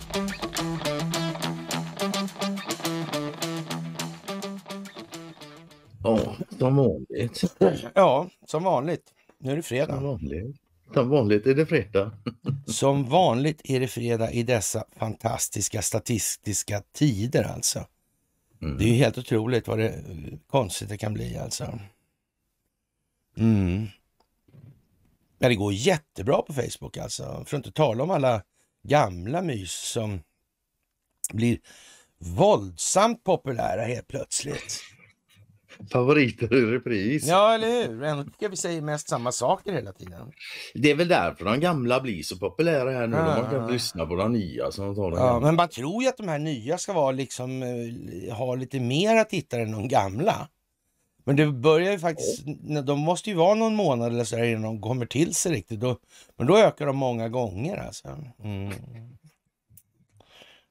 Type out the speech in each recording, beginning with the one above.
Ja, som vanligt. Ja, som vanligt. Nu är det fredag. Som vanligt, som vanligt är det fredag. som vanligt är det fredag i dessa fantastiska statistiska tider alltså. Mm. Det är ju helt otroligt vad det, konstigt det kan bli alltså. Mm. Ja, det går jättebra på Facebook alltså. För att inte tala om alla gamla mys som blir våldsamt populära helt plötsligt. Favoriter i repris. Ja, eller hur? Ändå tycker jag vi säger mest samma saker hela tiden. Det är väl därför de gamla blir så populära här nu. Ja, man kan ja. lyssna på de nya som tar ja, Men man tror ju att de här nya ska vara liksom, eh, ha lite mera tittare än de gamla. Men det börjar ju faktiskt, de måste ju vara någon månad eller så där innan de kommer till sig riktigt. Då, men då ökar de många gånger alltså. Mm.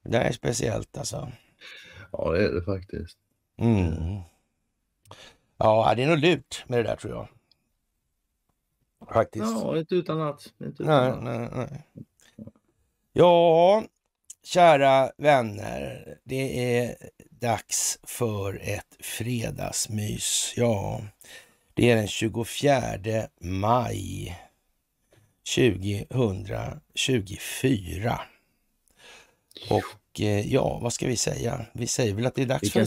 Det är speciellt alltså. Ja, det är det faktiskt. Mm. Ja, det är nog lurt med det där tror jag. Faktiskt. Ja, inte utan att. Inte utan nej, att. nej, nej. Ja, Kära vänner, det är dags för ett fredagsmys. Ja, det är den 24 maj 2024. Och eh, ja, vad ska vi säga? Vi säger väl att det är dags för...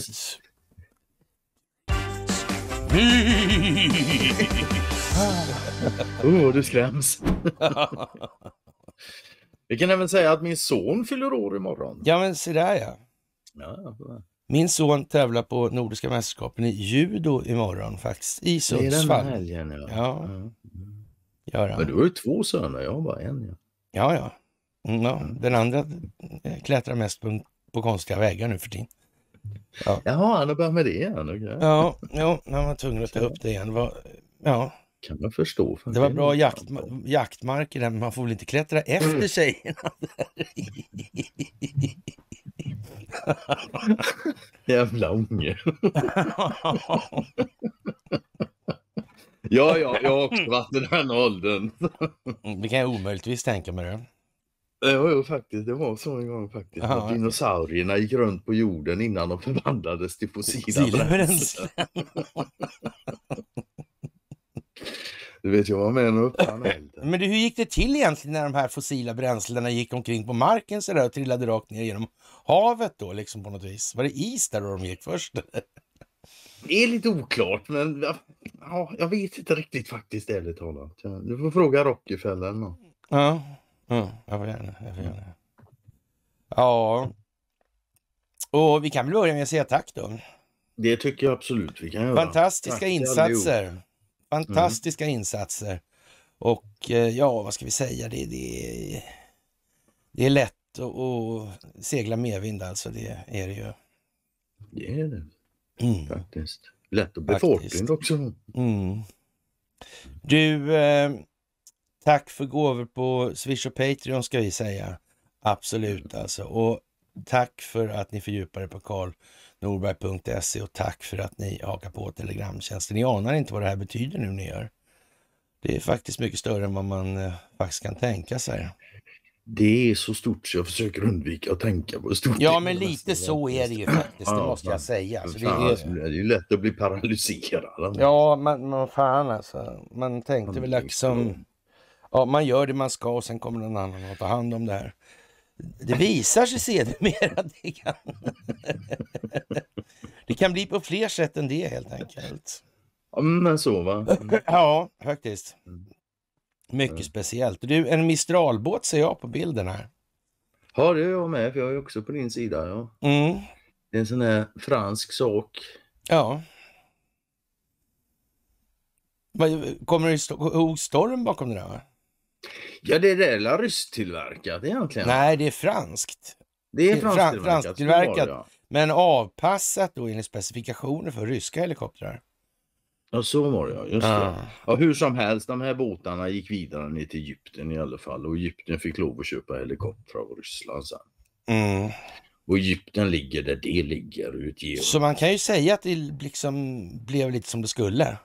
Åh, oh, du skräms. Vi kan även säga att min son fyller år imorgon. Ja, men se där ja. ja. Min son tävlar på Nordiska mästerskapen i judo imorgon faktiskt, i Sundsvall. Det är den helgen, ja. ja. ja. Men du har ju två söner, jag har bara en. Ja, ja. ja. No, mm, mm. Den andra eh, klättrar mest på, på, konstiga vägar nu för tiden. Ja. Jaha, han har börjat med det igen? Okay. Ja, jo, han var tvungen att ta upp det igen. ja, kan man förstå. Fan, det var bra jakt, jaktmarker där, men man får väl inte klättra efter mm. tjejerna. Jävla unge. ja, ja, jag har också varit i den åldern. Mm, det kan jag omöjligtvis tänka mig. Det. Jo, jo, faktiskt. Det var så en gång faktiskt. Aha, att dinosaurierna gick runt på jorden innan de förvandlades till fossila bränslen. Du vet, jag var med och uppfann elden. Men du, hur gick det till egentligen när de här fossila bränslena gick omkring på marken så där och trillade rakt ner genom havet då liksom på något vis? Var det is där då de gick först? Det är lite oklart, men ja, jag vet inte riktigt faktiskt ärligt talat. Du får fråga Rockefeller. Eller ja, ja, jag får gärna. Jag får gärna. Ja, och vi kan väl börja med att säga tack då. Det tycker jag absolut vi kan göra. Fantastiska tack insatser. Fantastiska mm. insatser. Och eh, ja, vad ska vi säga? Det, det, är, det är lätt att, att segla medvind alltså, det är det ju. Det är det mm. faktiskt. Lätt att befolkning också. Mm. Du, eh, tack för gåvor på Swish och Patreon ska vi säga. Absolut alltså. Och tack för att ni fördjupade på Karl norberg.se och tack för att ni hakar på Telegramtjänsten. Ni anar inte vad det här betyder nu ni gör. Det är faktiskt mycket större än vad man eh, faktiskt kan tänka sig. Det är så stort så jag försöker undvika att tänka på det. stort Ja, men lite så är det ju faktiskt, det måste jag säga. Så det, är... Alltså, det är ju lätt att bli paralyserad. Ja, men, men fan alltså. Man tänkte väl liksom... Ja, man gör det man ska och sen kommer någon annan att ta hand om det här det visar sig sedermera att det kan... det kan bli på fler sätt än det helt enkelt. Ja, men så va? ja, faktiskt. Mm. Mycket ja. speciellt. Du, en Mistralbåt ser jag på bilden här. Ja, det är jag med, för jag är också på din sida. Ja. Mm. Det är en sån här fransk sak. Ja. Kommer det ihåg storm bakom det där? Ja, det är väl rysktillverkat egentligen? Nej, det är franskt. Det är fransktillverkat. fransktillverkat det, ja. Men avpassat då enligt specifikationer för ryska helikoptrar. Ja, så var det ja. Just ah. det. Ja, hur som helst, de här båtarna gick vidare ner till Egypten i alla fall och Egypten fick lov att köpa helikoptrar av Ryssland sen. Mm. Och Egypten ligger där det ligger. Så man kan ju säga att det liksom blev lite som det skulle?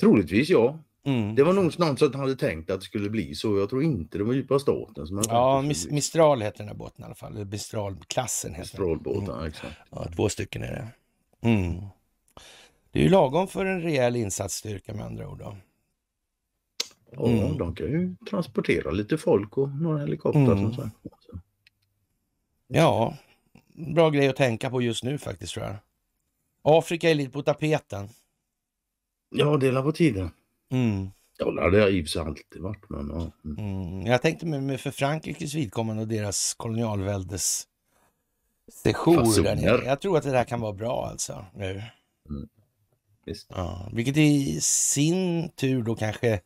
Troligtvis ja. Mm. Det var nog någon som hade tänkt att det skulle bli så. Jag tror inte det var djupa staten som Ja, Mistral heter den här båten i alla fall. Mistralklassen heter Mistralbåten, den. Mm. exakt. Ja, två stycken är det. Mm. Det är ju lagom för en rejäl insatsstyrka med andra ord. Då. Mm. Ja, de kan ju transportera lite folk och några helikoptrar mm. Ja, bra grej att tänka på just nu faktiskt tror jag. Afrika är lite på tapeten. Ja, det är på tiden. Mm. Ja, det hade jag i sig alltid varit. Men, ja. mm. mm. Jag tänkte med, för Frankrikes vidkommande och deras kolonialväldes sejour Jag tror att det där kan vara bra alltså nu. Mm. Ja, vilket i sin tur då kanske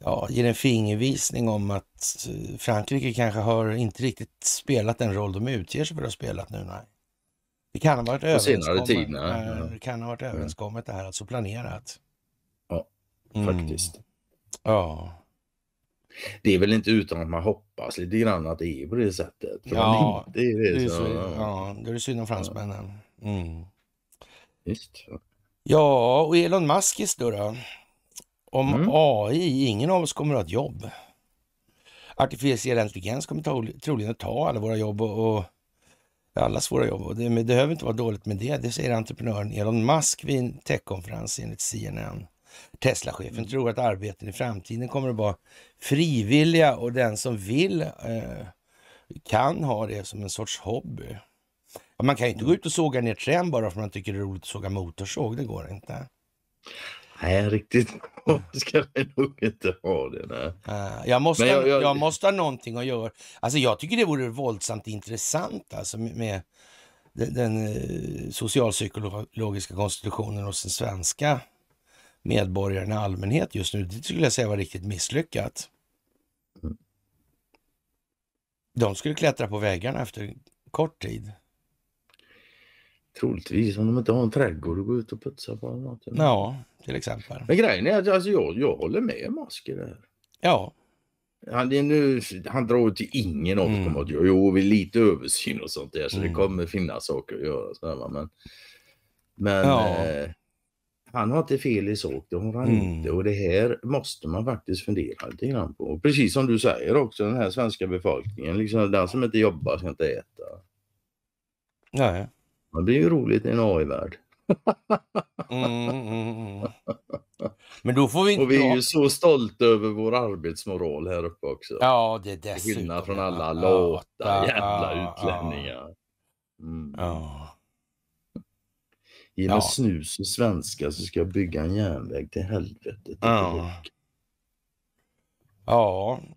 ja, ger en fingervisning om att eh, Frankrike kanske har inte riktigt spelat den roll de utger sig för att ha spelat nu. Nej. Det kan ha varit överenskommet, tid, nej. Eh, det kan ha varit överenskommet det här, alltså planerat. Mm. Faktiskt. Ja. Det är väl inte utan att man hoppas lite grann att det är på det sättet. För ja, det är det, det är så, så, ja. det är synd om fransmännen. Mm. Just. Ja, och Elon Muskis då. då. Om mm. AI, ingen av oss kommer att ha ett jobb. Artificiell intelligens kommer to- troligen att ta alla våra jobb och, och allas våra jobb. Och det, men det behöver inte vara dåligt med det, det säger entreprenören Elon Musk vid en techkonferens enligt CNN. Teslachefen mm. tror att arbeten i framtiden kommer att vara frivilliga och den som vill eh, kan ha det som en sorts hobby. Man kan ju inte gå mm. ut och såga ner trän bara för att man tycker det är roligt att såga motorsåg. Det går inte. Nej, riktigt det ska jag nog inte ha det. Nej. Eh, jag, måste, jag, jag... jag måste ha någonting att göra. Alltså, jag tycker det vore våldsamt intressant alltså, med den, den eh, socialpsykologiska konstitutionen hos den svenska medborgarna i allmänhet just nu, det skulle jag säga var riktigt misslyckat. De skulle klättra på väggarna efter kort tid. Troligtvis om de inte har en trädgård att gå ut och putsa på. Något. Ja, till exempel. Men grejen är att alltså, jag, jag håller med Musk i det här. Ja. Han, nu, han drar till ingen av mm. att jo, vi lite översyn och sånt där så mm. det kommer finnas saker att göra. Så här, men men ja. eh, han har inte fel i sak, det har han mm. inte. Och det här måste man faktiskt fundera lite grann på. Precis som du säger också, den här svenska befolkningen, liksom den som inte jobbar ska inte äta. Nej. Det blir ju roligt i en AI-värld. mm, mm, Men då får vi inte... Och vi är ju så stolta över vår arbetsmoral här uppe också. Ja, det är dessutom. Till skillnad från alla ja, lata ja, jävla ja, utlänningar. Mm. Ja. Ge mig ja. snus och svenska så ska jag bygga en järnväg till helvetet. Ja.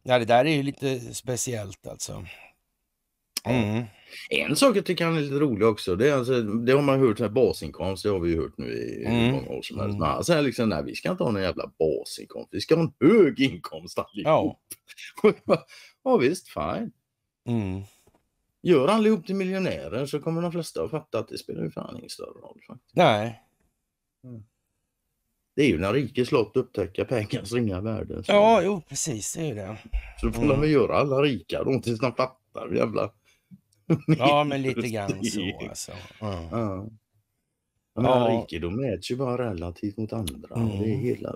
ja, det där är ju lite speciellt alltså. Mm. En sak jag tycker han är lite rolig också, det, är alltså, det har man hört, här, basinkomst, det har vi hört nu i mm. många år som helst. Mm. Men alltså, han säger liksom, nej vi ska inte ha någon jävla basinkomst, vi ska ha en hög inkomst allihop. Ja. ja visst, fine. Mm. Gör allihop till miljonärer så kommer de flesta att fatta att det spelar ju fan ingen större roll. Faktiskt. Nej. Mm. Det är ju när rike slott upptäcker pengars ringa värde. Så... Ja, jo precis det är ju det. Så då får mm. de väl göra alla rika då tills de fattar jävla... ja, men lite grann så alltså. Mm. Ja. Men ja. rikedom mäts ju bara relativt mot andra. Mm. Det är mm. hela...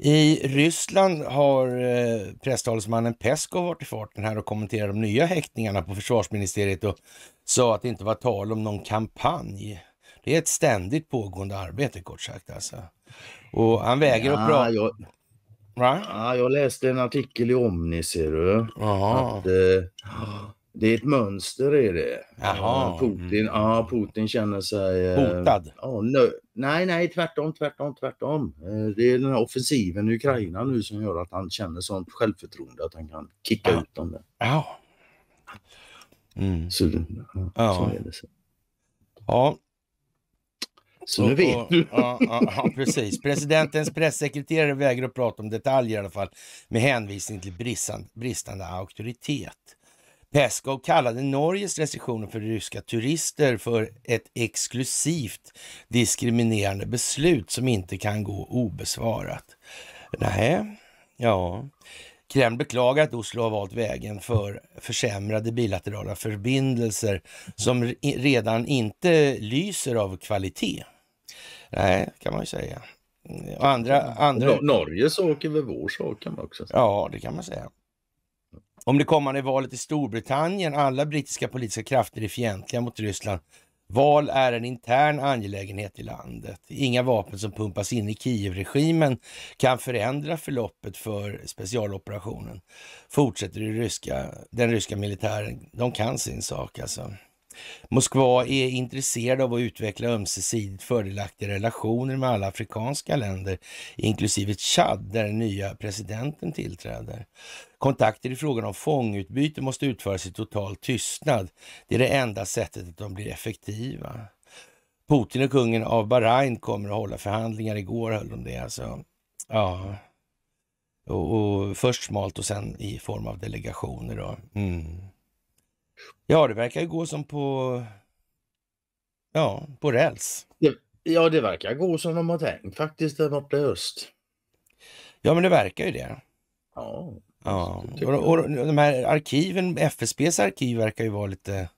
I Ryssland har eh, presstalesmannen Peskov varit i farten här och kommenterat de nya häktningarna på försvarsministeriet och sa att det inte var tal om någon kampanj. Det är ett ständigt pågående arbete kort sagt alltså. Och han vägrar ja, att prata. Jag... Ja, jag läste en artikel i Omni ser du. Att, eh, det är ett mönster i det. Jaha. Putin, mm. ja, Putin känner sig... Eh, Hotad? Ja, nö, Nej, nej, tvärtom, tvärtom, tvärtom. Eh, det är den här offensiven i Ukraina nu som gör att han känner sånt självförtroende att han kan kicka ja. ut dem där. Ja. Mm. Så, ja, så är det. Så. Ja. Så nu vet du. ja, precis. Presidentens pressekreterare vägrar att prata om detaljer i alla fall med hänvisning till bristande, bristande auktoritet. Peskov kallade Norges restriktioner för ryska turister för ett exklusivt diskriminerande beslut som inte kan gå obesvarat. Nej, ja. Kreml beklagar att Oslo har valt vägen för försämrade bilaterala förbindelser som redan inte lyser av kvalitet. Nej, kan man ju säga. Och andra, andra... Norge åker väl vår sak kan man också säga. Ja, det kan man säga om det kommande valet i Storbritannien. Alla brittiska politiska krafter är fientliga mot Ryssland. Val är en intern angelägenhet i landet. Inga vapen som pumpas in i Kievregimen kan förändra förloppet för specialoperationen. Fortsätter ryska, den ryska militären. De kan sin sak alltså. Moskva är intresserad av att utveckla ömsesidigt fördelaktiga relationer med alla afrikanska länder, inklusive Tchad där den nya presidenten tillträder. Kontakter i frågan om fångutbyte måste utföras i total tystnad. Det är det enda sättet att de blir effektiva. Putin och kungen av Bahrain kommer att hålla förhandlingar. Igår höll de det alltså. Ja. Och, och först smalt och sen i form av delegationer. Då. Mm. Ja, det verkar gå som på, ja, på räls. ja, det verkar gå som de har tänkt faktiskt där borta i öst. Ja, men det verkar ju det. Ja. ja. Och, och de här arkiven, FSBs arkiv verkar ju vara lite...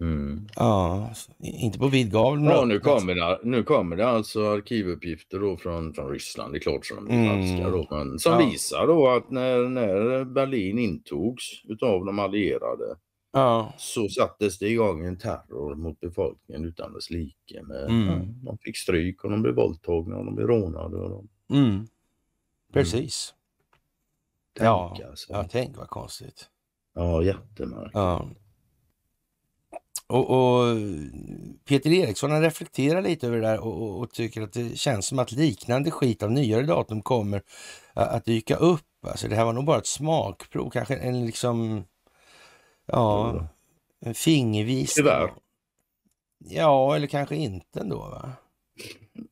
Mm. Ja, inte på vid gavel. Ja, nu kommer, det, nu kommer det alltså arkivuppgifter då från, från Ryssland, det är klart som de mm. då, som ja. visar då att när, när Berlin intogs utav de allierade ja. så sattes det igång en terror mot befolkningen utan dess like. Mm. De fick stryk och de blev våldtagna och de blev rånade. Och de... Mm. mm. Precis. Tänk, ja, alltså. ja, tänk vad konstigt. Ja, jättemärkligt. Ja. Och, och, Peter Eriksson reflekterar lite över det där och, och, och, tycker att det känns som att liknande skit av nyare datum kommer att dyka upp. Alltså det här var nog bara ett smakprov, kanske en liksom Ja, en fingervisning. Tyvärr. Ja, eller kanske inte ändå va?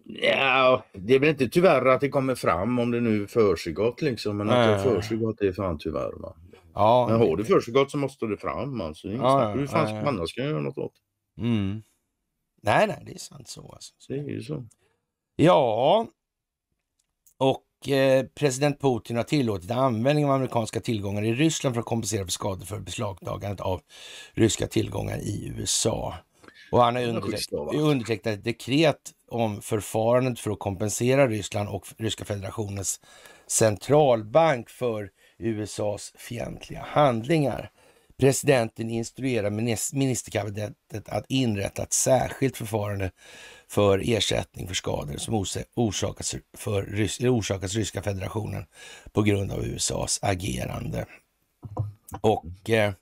Ja, det är väl inte tyvärr att det kommer fram om det nu försiggått liksom. Men att det försiggått är fan tyvärr. Va? Ja, men har det försiggått så måste det fram. Alltså, ja, Hur fan ska man annars kunna göra något åt mm. Nej, nej, det är sant så. Alltså. Det är ju så. Ja, och Eh, president Putin har tillåtit användning av amerikanska tillgångar i Ryssland för att kompensera för skador för beslagtagandet av ryska tillgångar i USA. Och han har undertecknat ett dekret om förfarandet för att kompensera Ryssland och Ryska federationens centralbank för USAs fientliga handlingar. Presidenten instruerar ministerkabinettet att inrätta ett särskilt förfarande för ersättning för skador som orsakats för, orsakas Ryska federationen på grund av USAs agerande. Och eh,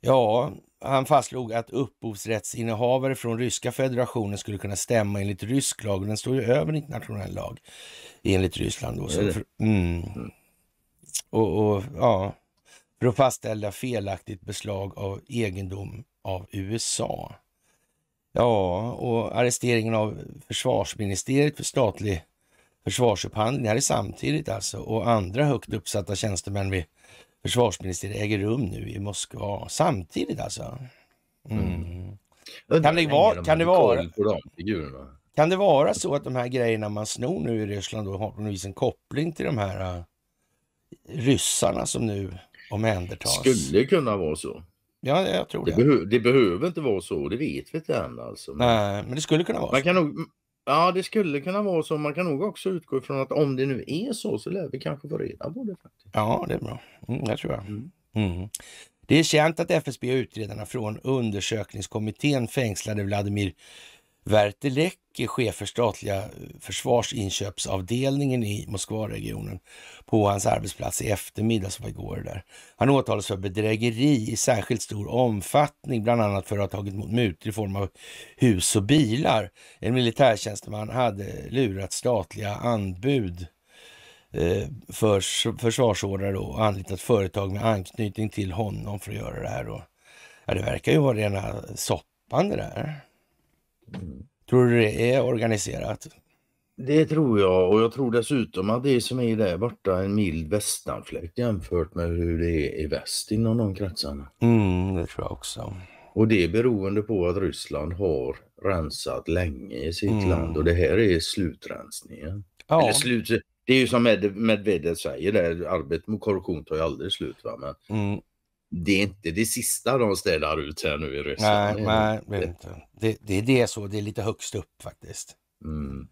ja, han fastslog att upphovsrättsinnehavare från Ryska federationen skulle kunna stämma enligt rysk lag. Och den står ju över internationell lag enligt Ryssland. Då. Så, mm. och, och, ja, för att fastställa felaktigt beslag av egendom av USA. Ja, och arresteringen av försvarsministeriet för statlig försvarsupphandling, här är samtidigt alltså, och andra högt uppsatta tjänstemän vid försvarsministeriet äger rum nu i Moskva. Samtidigt alltså. Mm. Mm. Kan det vara... Kan det vara kan det vara så att de här grejerna man snor nu i Ryssland då har på något vis en koppling till de här uh, ryssarna som nu omhändertas? Skulle kunna vara så. Ja, jag tror det. Det, behö det behöver inte vara så, det vet vi inte än. Alltså. Men... Nej, men det skulle kunna vara man så. Kan nog, ja, det skulle kunna vara så. Man kan nog också utgå ifrån att om det nu är så så lär vi kanske få reda på det. Faktiskt. Ja, det är bra. Mm, det tror jag. Mm. Mm. Det är känt att FSB och utredarna från undersökningskommittén fängslade Vladimir Werter Lecki, chef för statliga eh, försvarsinköpsavdelningen i Moskvaregionen, på hans arbetsplats i eftermiddag, som var igår där. Han åtalas för bedrägeri i särskilt stor omfattning, bland annat för att ha tagit emot mutor i form av hus och bilar. En militärtjänsteman hade lurat statliga anbud eh, för försvarsordrar och anlitat företag med anknytning till honom för att göra det här. Då. Ja, det verkar ju vara rena soppan det där. Tror du det är organiserat? Det tror jag och jag tror dessutom att det som är där borta är en mild västanfläkt jämfört med hur det är i väst inom de kretsarna. Mm, det tror jag också. Och det är beroende på att Ryssland har rensat länge i sitt mm. land och det här är slutrensningen. Ja. Eller slut, det är ju som Medvedev säger arbetet mot korruption tar ju aldrig slut. Va? Men mm det är inte det sista de ställer ut här nu i Ryssland. Nej, nej det är Det, det, är så, det är lite högst upp faktiskt. Mm.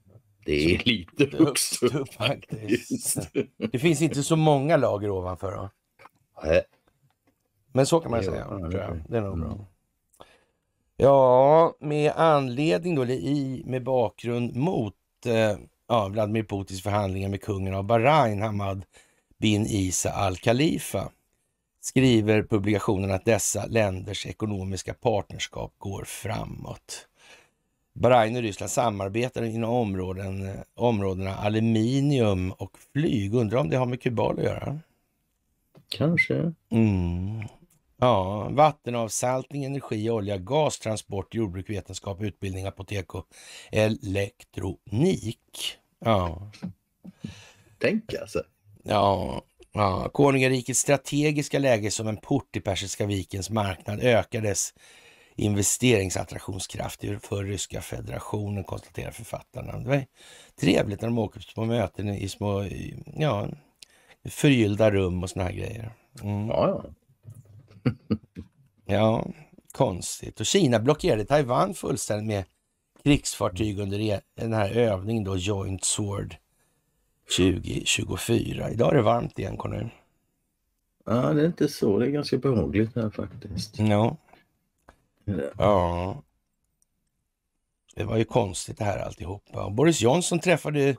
Det är så, lite högst, högst upp, faktiskt. faktiskt. Det finns inte så många lager ovanför. Då. Nej. Men så kan man säga. Bra, det är nog bra. Mm. Ja, med anledning då, eller i, med bakgrund mot eh, ja, Vladimir Putins förhandlingar med kungen av Bahrain, Hamad bin Isa al-Khalifa skriver publikationen att dessa länders ekonomiska partnerskap går framåt. Bahrain och Ryssland samarbetar inom områden, områdena aluminium och flyg. Undrar om det har med Kubal att göra? Kanske. Mm. Ja, vattenavsaltning, energi, olja, gas, transport, jordbruk, vetenskap, utbildning, apotek och elektronik. Ja. Tänk alltså. Ja, Ja, konungarikets strategiska läge som en port i Persiska vikens marknad ökades investeringsattraktionskraft för Ryska federationen, konstaterar författarna. Det var trevligt när de åker på möten i små ja, förgyllda rum och såna här grejer. Mm. Ja, ja. ja, konstigt. Och Kina blockerade Taiwan fullständigt med krigsfartyg under e- den här övningen då, Joint Sword 2024. Idag är det varmt igen, Conny. Ja, det är inte så. Det är ganska behagligt här faktiskt. No. Ja. Det var ju konstigt det här alltihopa. Boris Johnson träffade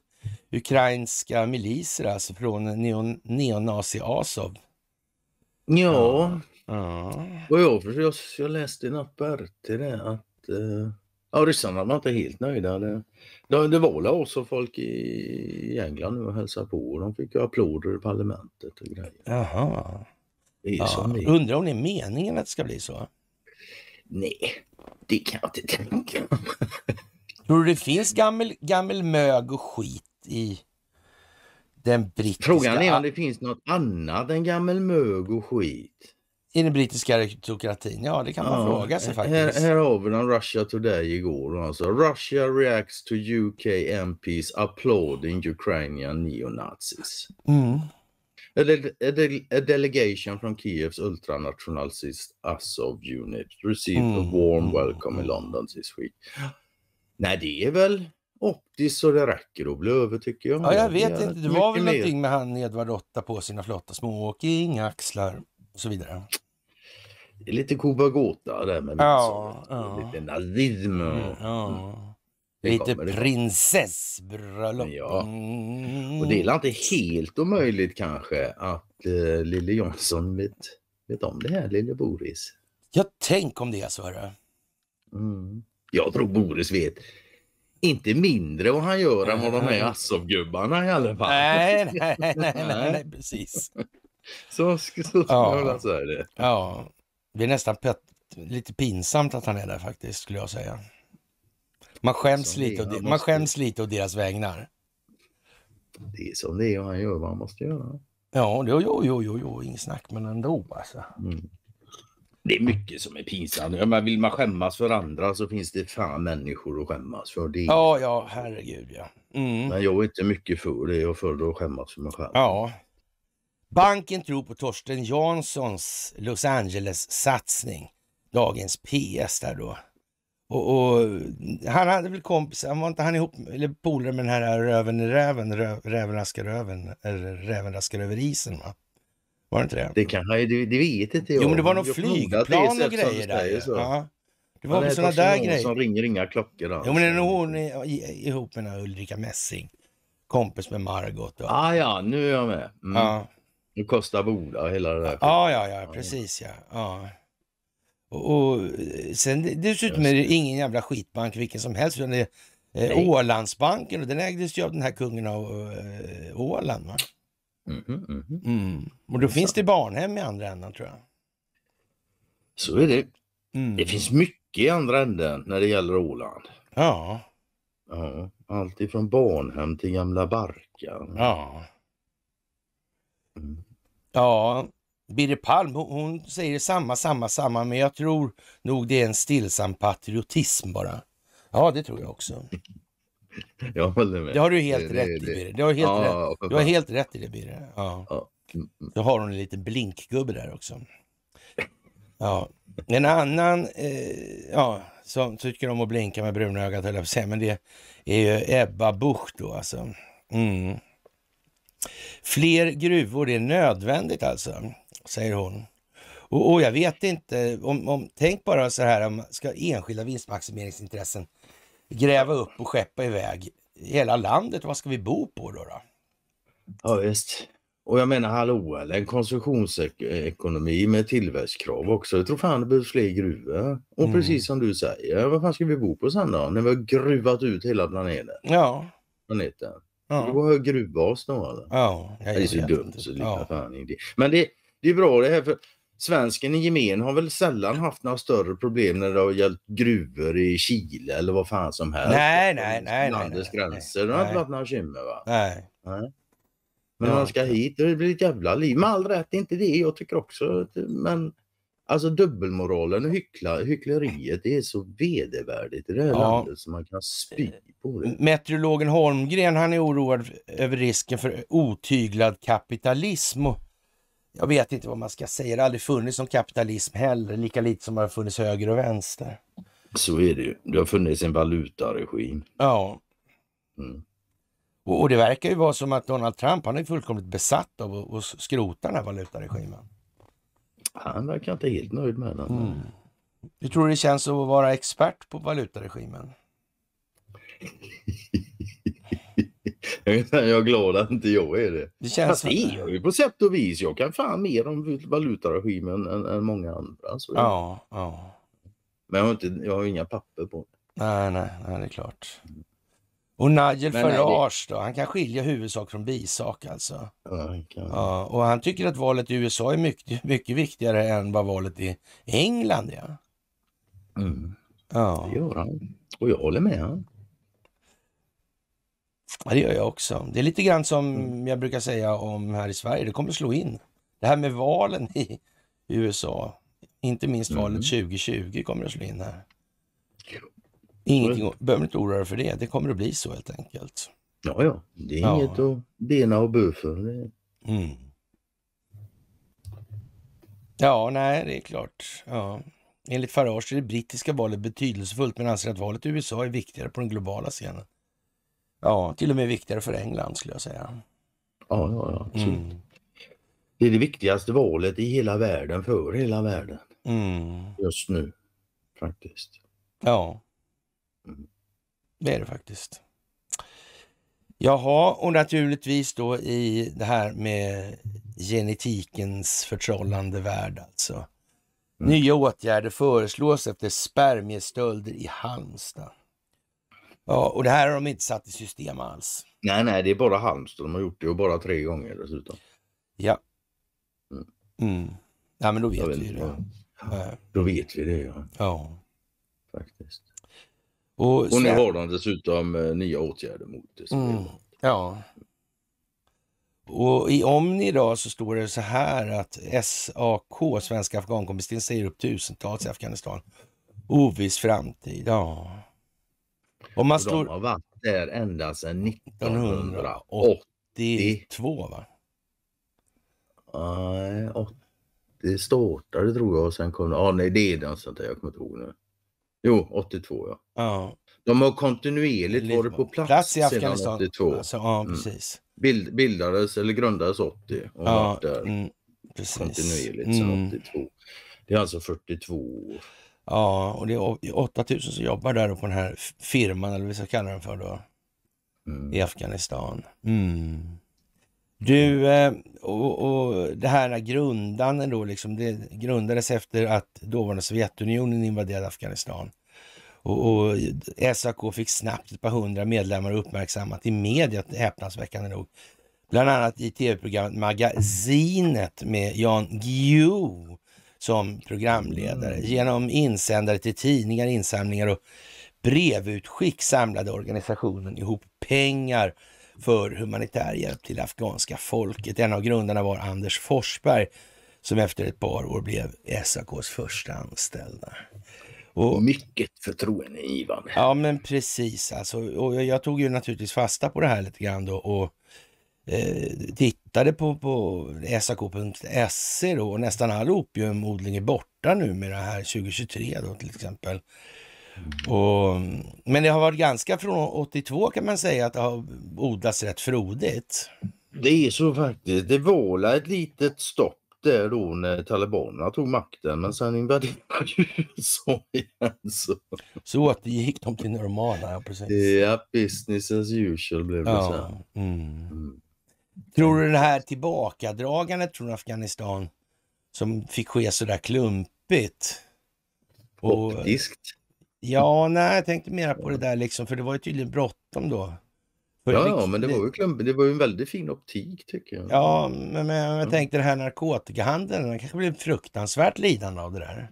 ukrainska miliser alltså från neon, neonazi Azov. Ja, ja. ja. och jag, jag, jag läste i Natt det att eh Ja, ryssarna var inte helt nöjda. Det, det var väl också folk i England nu och hälsade på de fick applåder i parlamentet och grejer. Jaha. Ja, undrar om det är meningen att det ska bli så? Nej, det kan jag inte tänka mig. Tror du det finns gammel, gammel mög och skit i den brittiska... Frågan är om det finns något annat än gammel mög och skit i den brittiska aristokratin? Ja, det kan man ja, fråga sig faktiskt. Här, här har vi den Russia Today igår. Alltså. Russia reacts to UK MPs applauding Ukrainian neonazis. Mm. A, de a, de a, delegation from Kiev's ultranationalist Azov unit received mm. a warm welcome in London this week. Nej, det är väl optiskt så det räcker att bli över tycker jag. Ja, jag vet inte. Det var väl någonting med han Edvard Otta på sina flotta smokingaxlar och så vidare det är lite Kubagota där med ja, ja. Lite nazism. Och... Mm, ja. Mm. Lite prinsessbröllop. Ja. Mm. Och det är inte helt omöjligt kanske att eh, Lille Jonsson vet, vet om det här, Lille Boris. Jag tänk om det är så. Hörru. Mm. Jag tror Boris vet inte mindre vad han gör än vad de här Assoff-gubbarna i alla fall. Nej, nej, nej, nej, nej precis. Så, så, så, ja. så är det. Ja. Det är nästan lite pinsamt att han är där faktiskt, skulle jag säga. Man skäms, lite, och de, man skäms lite och deras vägnar. Det är som det är, han gör vad han måste göra. Ja, jo, jo, jo, jo, jo. inget snack, men ändå alltså. Mm. Det är mycket som är pinsamt. Ja, men vill man skämmas för andra så finns det fan människor att skämmas för. Det Ja, ja, herregud ja. Mm. Men jag är inte mycket för det. Jag föredrar att skämmas för mig själv. Ja, Banken tror på Torsten Janssons Los Angeles-satsning. Dagens PS där då. Och, och, han hade väl kompisar, han var inte han ihop, eller polare med den här röven i räven, räven raskar röven, eller räven raskar över isen va? Var det inte det? Det kan han ju, det vet inte jag. Jo men det var någon flygplan och grejer där så. Ja. Det var väl sådana där grejer. som ringer inga klockor. Då. Jo men det alltså. är nog hon ihop med den här Ulrika Messing. Kompis med Margot. och... Ah, ja, nu är jag med. Mm. Ja. Nu kostar Boda hela det där. Ja, ja, ja, precis ja. ja. Och, och sen dessutom är det ingen jävla skitbank vilken som helst. Utan det är eh, Ålandsbanken och den ägdes ju av den här kungen av eh, Åland. Va? Mm, mm, mm. mm. Och då finns det barnhem i andra änden tror jag. Så är det. Mm. Det finns mycket i andra änden när det gäller Åland. Ja. Ja, allt barnhem till gamla barkar. Ja. Mm. Ja, Birre Palm, hon säger samma, samma, samma, men jag tror nog det är en stillsam patriotism bara. Ja, det tror jag också. Jag håller med. Det har du helt det, rätt det, i, Birre. Du har helt, ja, rätt. Du har helt rätt i det, Birre. Ja. Ja. Då har hon en liten blinkgubbe där också. Ja. En annan eh, ja, som tycker om att blinka med bruna ögat höll jag på att säga, men det är ju Ebba Busch då alltså. Mm. Fler gruvor är nödvändigt alltså, säger hon. Och, och jag vet inte, om, om, tänk bara så här, om ska enskilda vinstmaximeringsintressen gräva upp och skeppa iväg hela landet, vad ska vi bo på då? då? Ja visst. Och jag menar hallå, eller en konsumtionsekonomi med tillväxtkrav också. Jag tror fan det behövs fler gruvor. Och mm. precis som du säger, vad fan ska vi bo på sen då? När vi har gruvat ut hela planeten. Ja. Planeten. Ja. Det var gruvbasen va? Ja. Jag det är så dumt så ja. fan inte. Men det, det är bra det här för svensken i gemen har väl sällan haft några större problem när det har gällt gruvor i Chile eller vad fan som helst. Nej, nej, nej. Landets gränser. Det har inte varit några bekymmer va? Nej. nej. Men man ska hit och det blir ett jävla liv. Med all rätt, inte det. Jag tycker också men Alltså dubbelmoralen och hyckla, hyckleriet det är så vedervärdigt i det här ja. landet som man kan spy eh, på det. Meteorologen Holmgren han är oroad över risken för otyglad kapitalism. Och jag vet inte vad man ska säga, det har aldrig funnits någon kapitalism heller, lika lite som det har funnits höger och vänster. Så är det ju, det har funnits en valutaregim. Ja. Mm. Och, och, det verkar ju vara som att Donald Trump, han är fullkomligt besatt av att skrota den här valutaregimen han verkar inte helt nöjd med den. Mm. Hur tror du det känns att vara expert på valutaregimen? jag är glad att inte jag är det. Det känns Fast det är jag ju på sätt och vis. Jag kan fan mer om valutaregimen än, än många andra. Så ja, ja. Men jag har, inte, jag har inga papper på mig. Nej, nej, nej, det är klart. Mm. Och Nigel Men Farage då, han kan skilja huvudsak från bisak alltså. Ja, ja, och han tycker att valet i USA är mycket, mycket viktigare än vad valet i England är. Mm. Ja. Det gör han. Och jag håller med honom. Ja, det gör jag också. Det är lite grann som mm. jag brukar säga om här i Sverige, det kommer slå in. Det här med valen i USA, inte minst valet 2020 mm. kommer att slå in här. Ingenting, behöver inte oroa dig för det. Det kommer att bli så helt enkelt. Ja, ja. Det är ja. inget att bena och bö för. Det... Mm. Ja, nej, det är klart. Ja. Enligt Farage är det brittiska valet betydelsefullt men anser att valet i USA är viktigare på den globala scenen. Ja, till och med viktigare för England skulle jag säga. Ja, ja, ja. absolut. Mm. Det är det viktigaste valet i hela världen för hela världen. Mm. Just nu, faktiskt. Ja. Det är det faktiskt. Jaha, och naturligtvis då i det här med genetikens förtrollande värld alltså. Mm. Nya åtgärder föreslås efter spermiestölder i Halmstad. Ja, och det här har de inte satt i system alls. Nej, nej, det är bara Halmstad de har gjort det och bara tre gånger dessutom. Ja. Mm. Mm. Ja, men då vet, vi det. Ja. Då vet vi det, ja. Ja. Faktiskt. Och, och nu har de dessutom eh, nya åtgärder mot det. Mm, ja. Och i Omni idag så står det så här att SAK, Svenska Afghankommittén, säger upp tusentals i Afghanistan. Oviss framtid, ja. Och man slår... De har varit där ända sedan 1982 80. va? Nej, uh, startade tror jag och sen kom det, ah, nej det är den sånt där, jag kommer inte ihåg nu. Jo, 82 ja. ja. De har kontinuerligt varit på plats, plats i sedan 82. Alltså, ja, mm. precis. Mm. Bild, bildades eller grundades 80 och ja, varit där mm, precis. kontinuerligt sedan mm. 82. Det är alltså 42 Ja, och det är 8000 som jobbar där på den här firman, eller vad vi ska kalla den för då, mm. i Afghanistan. Mm. Du, eh, och, och det här grundandet då, liksom, det grundades efter att dåvarande Sovjetunionen invaderade Afghanistan. Och, och SAK fick snabbt ett par hundra medlemmar uppmärksammat i media, häpnadsväckande nog. Bland annat i tv-programmet Magasinet med Jan Guillou som programledare. Mm. Genom insändare till tidningar, insamlingar och brevutskick samlade organisationen ihop pengar för humanitär hjälp till afghanska folket. En av grundarna var Anders Forsberg som efter ett par år blev SAKs första anställda. Och, Mycket förtroendeingivande. Ja men precis alltså. Och jag tog ju naturligtvis fasta på det här lite grann då och eh, tittade på, på sak.se då och nästan all opiumodling är borta nu med det här 2023 då till exempel. Och, men det har varit ganska från 82 kan man säga att det har odlats rätt frodigt. Det är så faktiskt. Det vålade ett litet stopp där då när talibanerna tog makten men sen invaderade USA igen. Så, så att de till normala, ja precis. Ja, business as usual blev det ja. sen. Mm. Mm. Tror du det här tillbakadragandet från Afghanistan som fick ske så där klumpigt? Och, Optiskt? Ja, nej, jag tänkte mer på det där liksom, för det var ju tydligen bråttom då. För ja, men det var, ju, det var ju en väldigt fin optik tycker jag. Ja, men, men jag tänkte det här narkotikahandeln, den kanske blev fruktansvärt lidande av det där.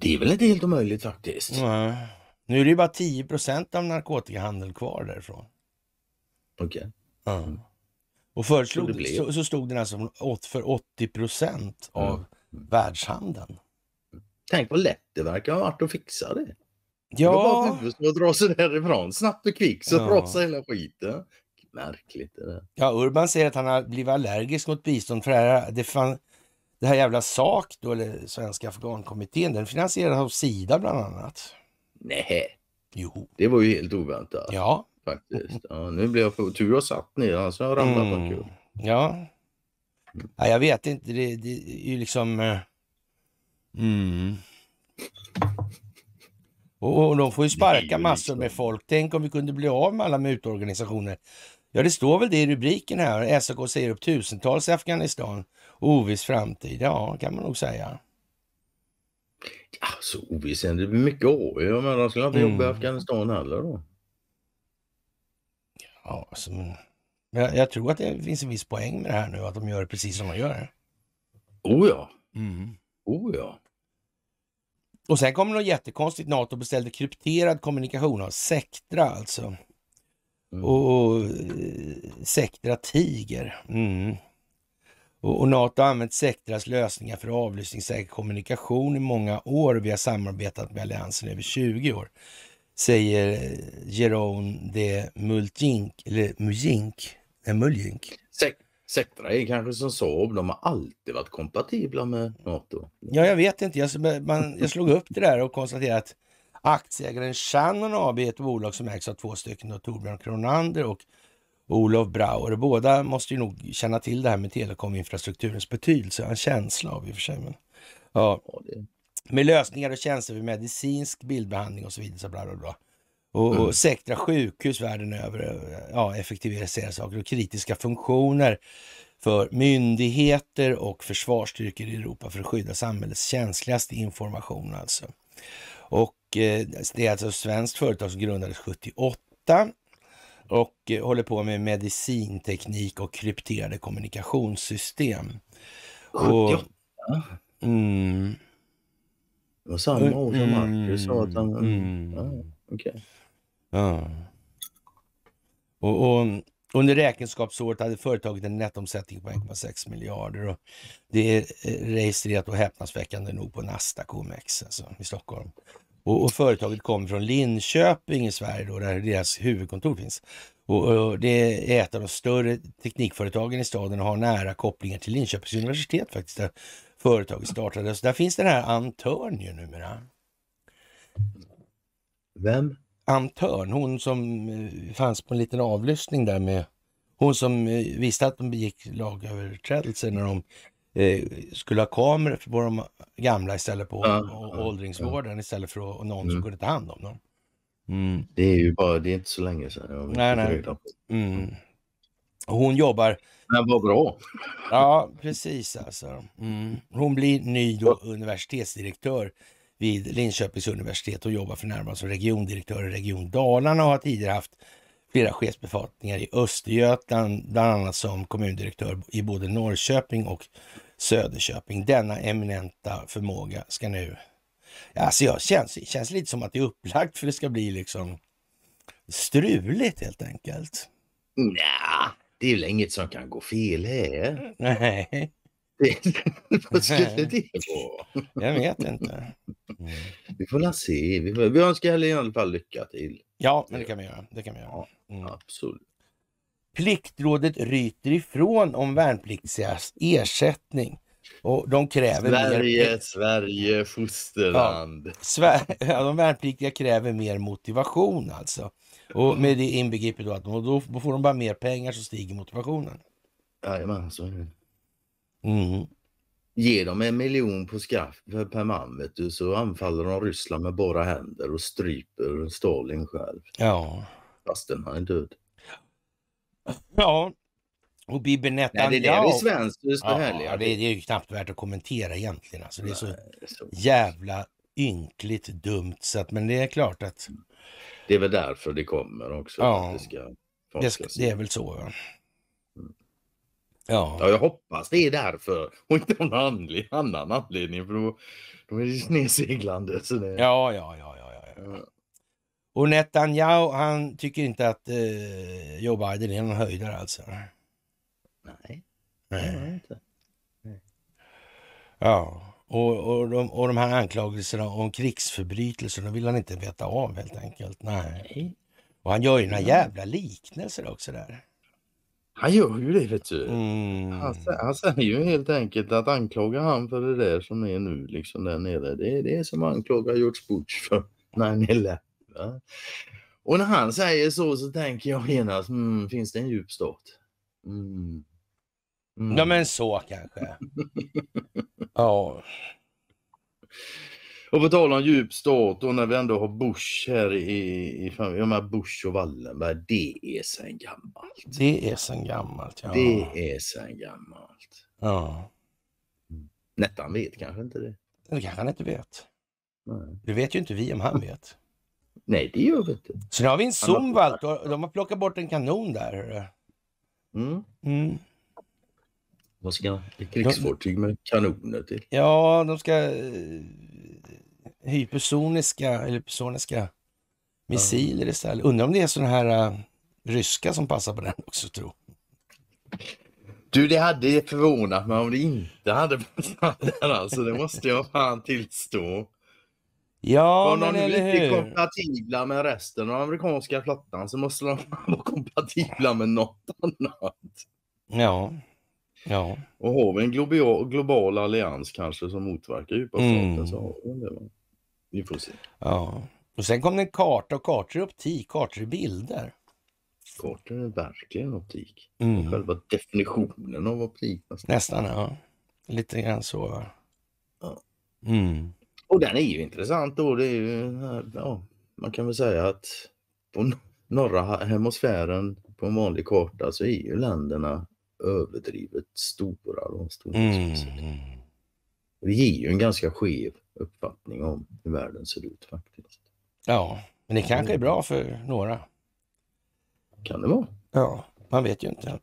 Det är väl inte helt omöjligt faktiskt. Ja. Nu är det ju bara 10 procent av narkotikahandeln kvar därifrån. Okej. Okay. Ja. Mm. Och förut så, så, så, stod den alltså för 80 procent av mm. världshandeln. Tänk vad lätt det verkar ha varit att fixa det. Ja. Det var bara att dra sig därifrån snabbt och kvickt så ja. rasade hela skiten. Märkligt det där. Ja, Urban säger att han har blivit allergisk mot bistånd för det här, det fan, det här jävla SAK då, eller Svenska Afghankommittén, den finansieras av Sida bland annat. Nej. Jo. Det var ju helt oväntat. Ja. Faktiskt. Ja, nu blev jag på tur jag satt ner, annars hade jag ramlat mm. på kul. Ja. Mm. ja. Jag vet inte, det, det är ju liksom... Eh, Mm. Och de får ju sparka massor liksom- med folk. Tänk om vi kunde bli av med alla mutorganisationer. Ja, det står väl det i rubriken här. SAK säger upp tusentals i Afghanistan. Oviss framtid. Ja, kan man nog säga. Ja, så oviss är det. Mycket AI. Jag menar, de skulle inte mm. jobba i Afghanistan heller då. Ja, alltså, men jag, jag, tror att det finns en viss poäng med det här nu, att de gör precis som de gör. Oh ja. Mm. Oh ja. Och sen kommer något jättekonstigt. NATO beställde krypterad kommunikation av Sectra alltså. Mm. Och, eh, Sectra Tiger. Mm. Och, och, NATO har använt Sectras lösningar för avlyssningssäker kommunikation i många år. Vi har samarbetat med alliansen i över 20 år, säger eh, Jerome de Muljink. Eller Mujink? Nej, Setra är kanske som Saab, de har alltid varit kompatibla med NATO. Ja, jag vet inte. Jag, man, jag slog upp det där och konstaterade att aktieägaren Shannon AB är ett bolag som ägs av två stycken, då, Torbjörn Kronander och Olof Brauer. Båda måste ju nog känna till det här med telekominfrastrukturens betydelse. Jag har en känsla av i och för sig. Men, ja. Med lösningar och tjänster för medicinsk bildbehandling och så vidare. Så bla, bla, bla och, mm. och säkra sjukhus världen över, ja, effektivisera saker och kritiska funktioner för myndigheter och försvarsstyrkor i Europa för att skydda samhällets känsligaste information. Alltså. Och eh, Det är alltså ett svenskt företag som grundades 78 och eh, håller på med medicinteknik och krypterade kommunikationssystem. 78? Och, mm, det var samma år som Marcus sa att han... Mm. Ja, okay. Och, och, under räkenskapsåret hade företaget en nettoomsättning på 1,6 miljarder. Och det är eh, registrerat och häpnadsväckande nog på Nasdaq OMX alltså, i Stockholm. Och, och företaget kommer från Linköping i Sverige då, där deras huvudkontor finns. Och, och, det är ett av de större teknikföretagen i staden och har nära kopplingar till Linköpings universitet faktiskt, där företaget startades. Där finns den här Anton ju numera. Vem? Ann Törn, hon som eh, fanns på en liten avlyssning där med hon som eh, visste att de begick lagöverträdelser när de eh, skulle ha kameror på de gamla istället på ja, och åldringsvården ja. istället för någon mm. som kunde ta hand om dem. Mm. Det är ju bara, det är inte så länge sedan. Nej, nej. Mm. mm. Hon jobbar... Men vad bra! Ja, precis alltså. Mm. Hon blir ny då, universitetsdirektör vid Linköpings universitet och jobbar för närvarande som regiondirektör i Region Dalarna och har tidigare haft flera chefsbefattningar i Östergötland, bland annat som kommundirektör i både Norrköping och Söderköping. Denna eminenta förmåga ska nu... Alltså jag känns, känns lite som att det är upplagt för det ska bli liksom struligt helt enkelt. Nja, det är väl inget som kan gå fel här. Nej, vad skulle det vara? Jag vet inte. Mm. Vi får se. Vi, får, vi önskar i alla fall lycka till. Ja, men det kan vi göra. Det kan vi göra. Mm. absolut. Pliktrådet ryter ifrån om värnpliktigas ersättning. Och de kräver Sverige, mer... Sverige, fosterland. Ja, Sver... ja, de värnpliktiga kräver mer motivation alltså. Och med det inbegripet då att de, då får de bara mer pengar så stiger motivationen. Jajamän, så är det. Mm. Ge dem en miljon på skaff per man vet du, så anfaller de Ryssland med bara händer och stryper Stalin själv. Ja. Fastän han är död. Ja. Och Bibi Netanyahu... det är svenskt, det är ja, det, är, det är ju knappt värt att kommentera egentligen. Alltså, det är så, Nej, så jävla ynkligt dumt så att, men det är klart att... Det är väl därför det kommer också. Ja, det, ska det, ska, det är väl så. Ja. Ja. ja, jag hoppas det är därför och inte av någon anledning, annan anledning för då, då är det snedseglande. Så det... Ja, ja, ja, ja, ja. Och Netanyahu, han tycker inte att eh, Joe Biden är någon höjdare alltså? Nej, Nej. Nej. Nej. Ja, och, och, de, och de här anklagelserna om krigsförbrytelser, de vill han inte veta av helt enkelt. Nej. Nej. Och han gör ju några jävla liknelser också där. Han gör ju det, vet du. Mm. Han, han, säger ju helt enkelt att anklaga han för det där som är nu liksom där nere. Det är det som anklagar George Bush för 9-11. Och när han säger så så tänker jag genast, mm, finns det en djup stat? Mm. Mm. Ja men mm. så kanske. ja. Och på tal om djup stat, och när vi ändå har Bush här i, i jag menar Bush och Wallenberg, det är sen gammalt. Det är sen gammalt, ja. Det är sen gammalt. Ja. Nettan vet kanske inte det. Det kanske han inte vet. Nej. Det vet ju inte vi om han vet. Nej, det gör vi inte. Sen har vi en Zumwalt de har plockat bort en kanon där. Mm. Mm. Vad ska krigsfartyg med kanoner till? Ja, de ska eh, hypersoniska eller hypersoniska missiler istället. Undrar om det är sådana här uh, ryska som passar på den också tro. Du, det hade förvånat mig om det inte hade passat den alltså. Det måste jag fan tillstå. Ja, om men de eller inte är kompatibla med resten av amerikanska flottan så måste de vara kompatibla med något annat. Ja. Ja. Och har vi en global, global allians kanske som motverkar djupa staten mm. så har vi det. Vi får se. Ja. Och sen kom det en karta och kartor är optik, kartor är bilder. Kartor är verkligen optik. Mm. Själva definitionen av optik. Nästan, nästan ja. Lite grann så. Ja. Mm. Och den är ju intressant då. Det är ju, ja, man kan väl säga att på norra hemisfären på en vanlig karta så är ju länderna överdrivet stora. De stora mm. Det ger ju en ganska skev uppfattning om hur världen ser ut faktiskt. Ja, men det kanske är bra för några. Kan det vara. Ja, man vet ju inte.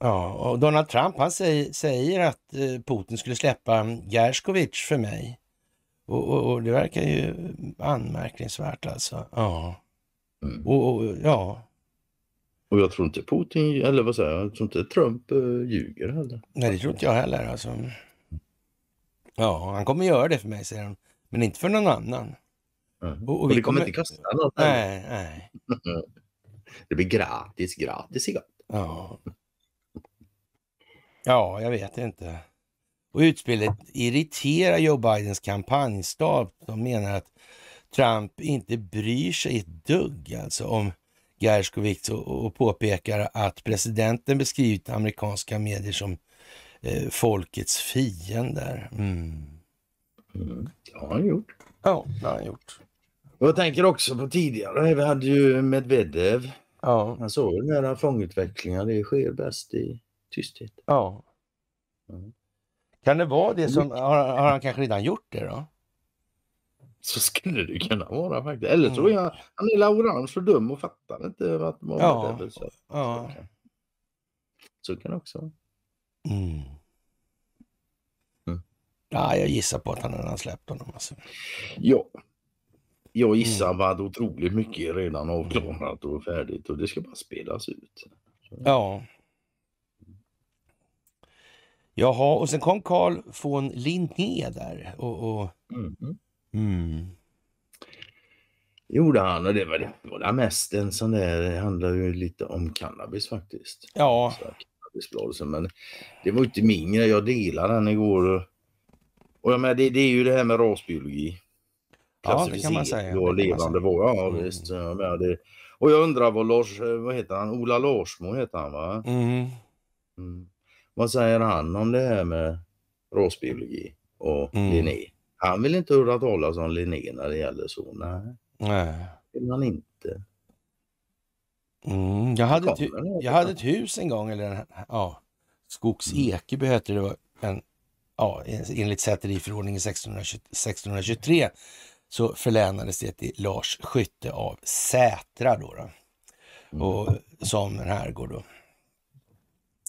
Ja, och Donald Trump han säger, säger att eh, Putin skulle släppa Gerskovic för mig. Och, och, och, det verkar ju anmärkningsvärt alltså. Ja. Mm. Och, och, ja, och jag tror inte Putin, eller vad säger jag, tror inte Trump uh, ljuger heller. Nej, det tror inte jag heller alltså. Ja, han kommer göra det för mig, säger han. Men inte för någon annan. Mm. Och, och, och, vi kommer, kommer inte kosta något. Nej, nej. det blir gratis, gratis igår. Ja. Ja, jag vet inte. Och utspelet irriterar Joe Bidens kampanjstab. De menar att Trump inte bryr sig ett dugg alltså om Gerskovic och, och påpekar att presidenten beskrivit amerikanska medier som eh, folkets fiender. Mm. Mm. Det har han gjort. Ja, det har han gjort. Och jag tänker också på tidigare, vi hade ju Medvedev. Ja. Han såg ju den här fångutvecklingen, det sker bäst i tysthet. Ja. Mm. Kan det vara det som, mm. har, har han kanske redan gjort det då? Så skulle det kunna vara faktiskt. Eller så mm. är han, han är laborant så dum och fattar inte vad man ja. Där, så. Ja. så kan det också vara. Mm. Mm. Ja, jag gissar på att han redan släppt honom. Alltså. Ja. Jag gissar mm. på att otroligt mycket redan avklarat och färdigt och det ska bara spelas ut. Så. Ja. Jaha, och sen kom Carl von Linné där och, och mm. Mm. gjorde han och det var, det var mest en sån där, det handlar ju lite om cannabis faktiskt. Ja. Cannabisbladelsen, men det var inte min grej, jag delade den igår. Och jag menar, det, det är ju det här med rasbiologi. Ja, det kan man säga. Och levande var, ja mm. visst. Jag menar, det, och jag undrar vad Lars, vad heter han, Ola Larsmo heter han va? Mm. Mm. Vad säger han om det här med rasbiologi och mm. Linné? Han vill inte höra talas om Linné när det gäller så. Nej. Nej. vill han inte. Mm, jag, hade ett, jag hade ett hus en gång, eller ja, Skogs mm. Ekeby hette det, var en, ja, enligt Säteriförordningen 1623 så förlänades det till Lars Skytte av Sätra då, då mm. och, som en herrgård.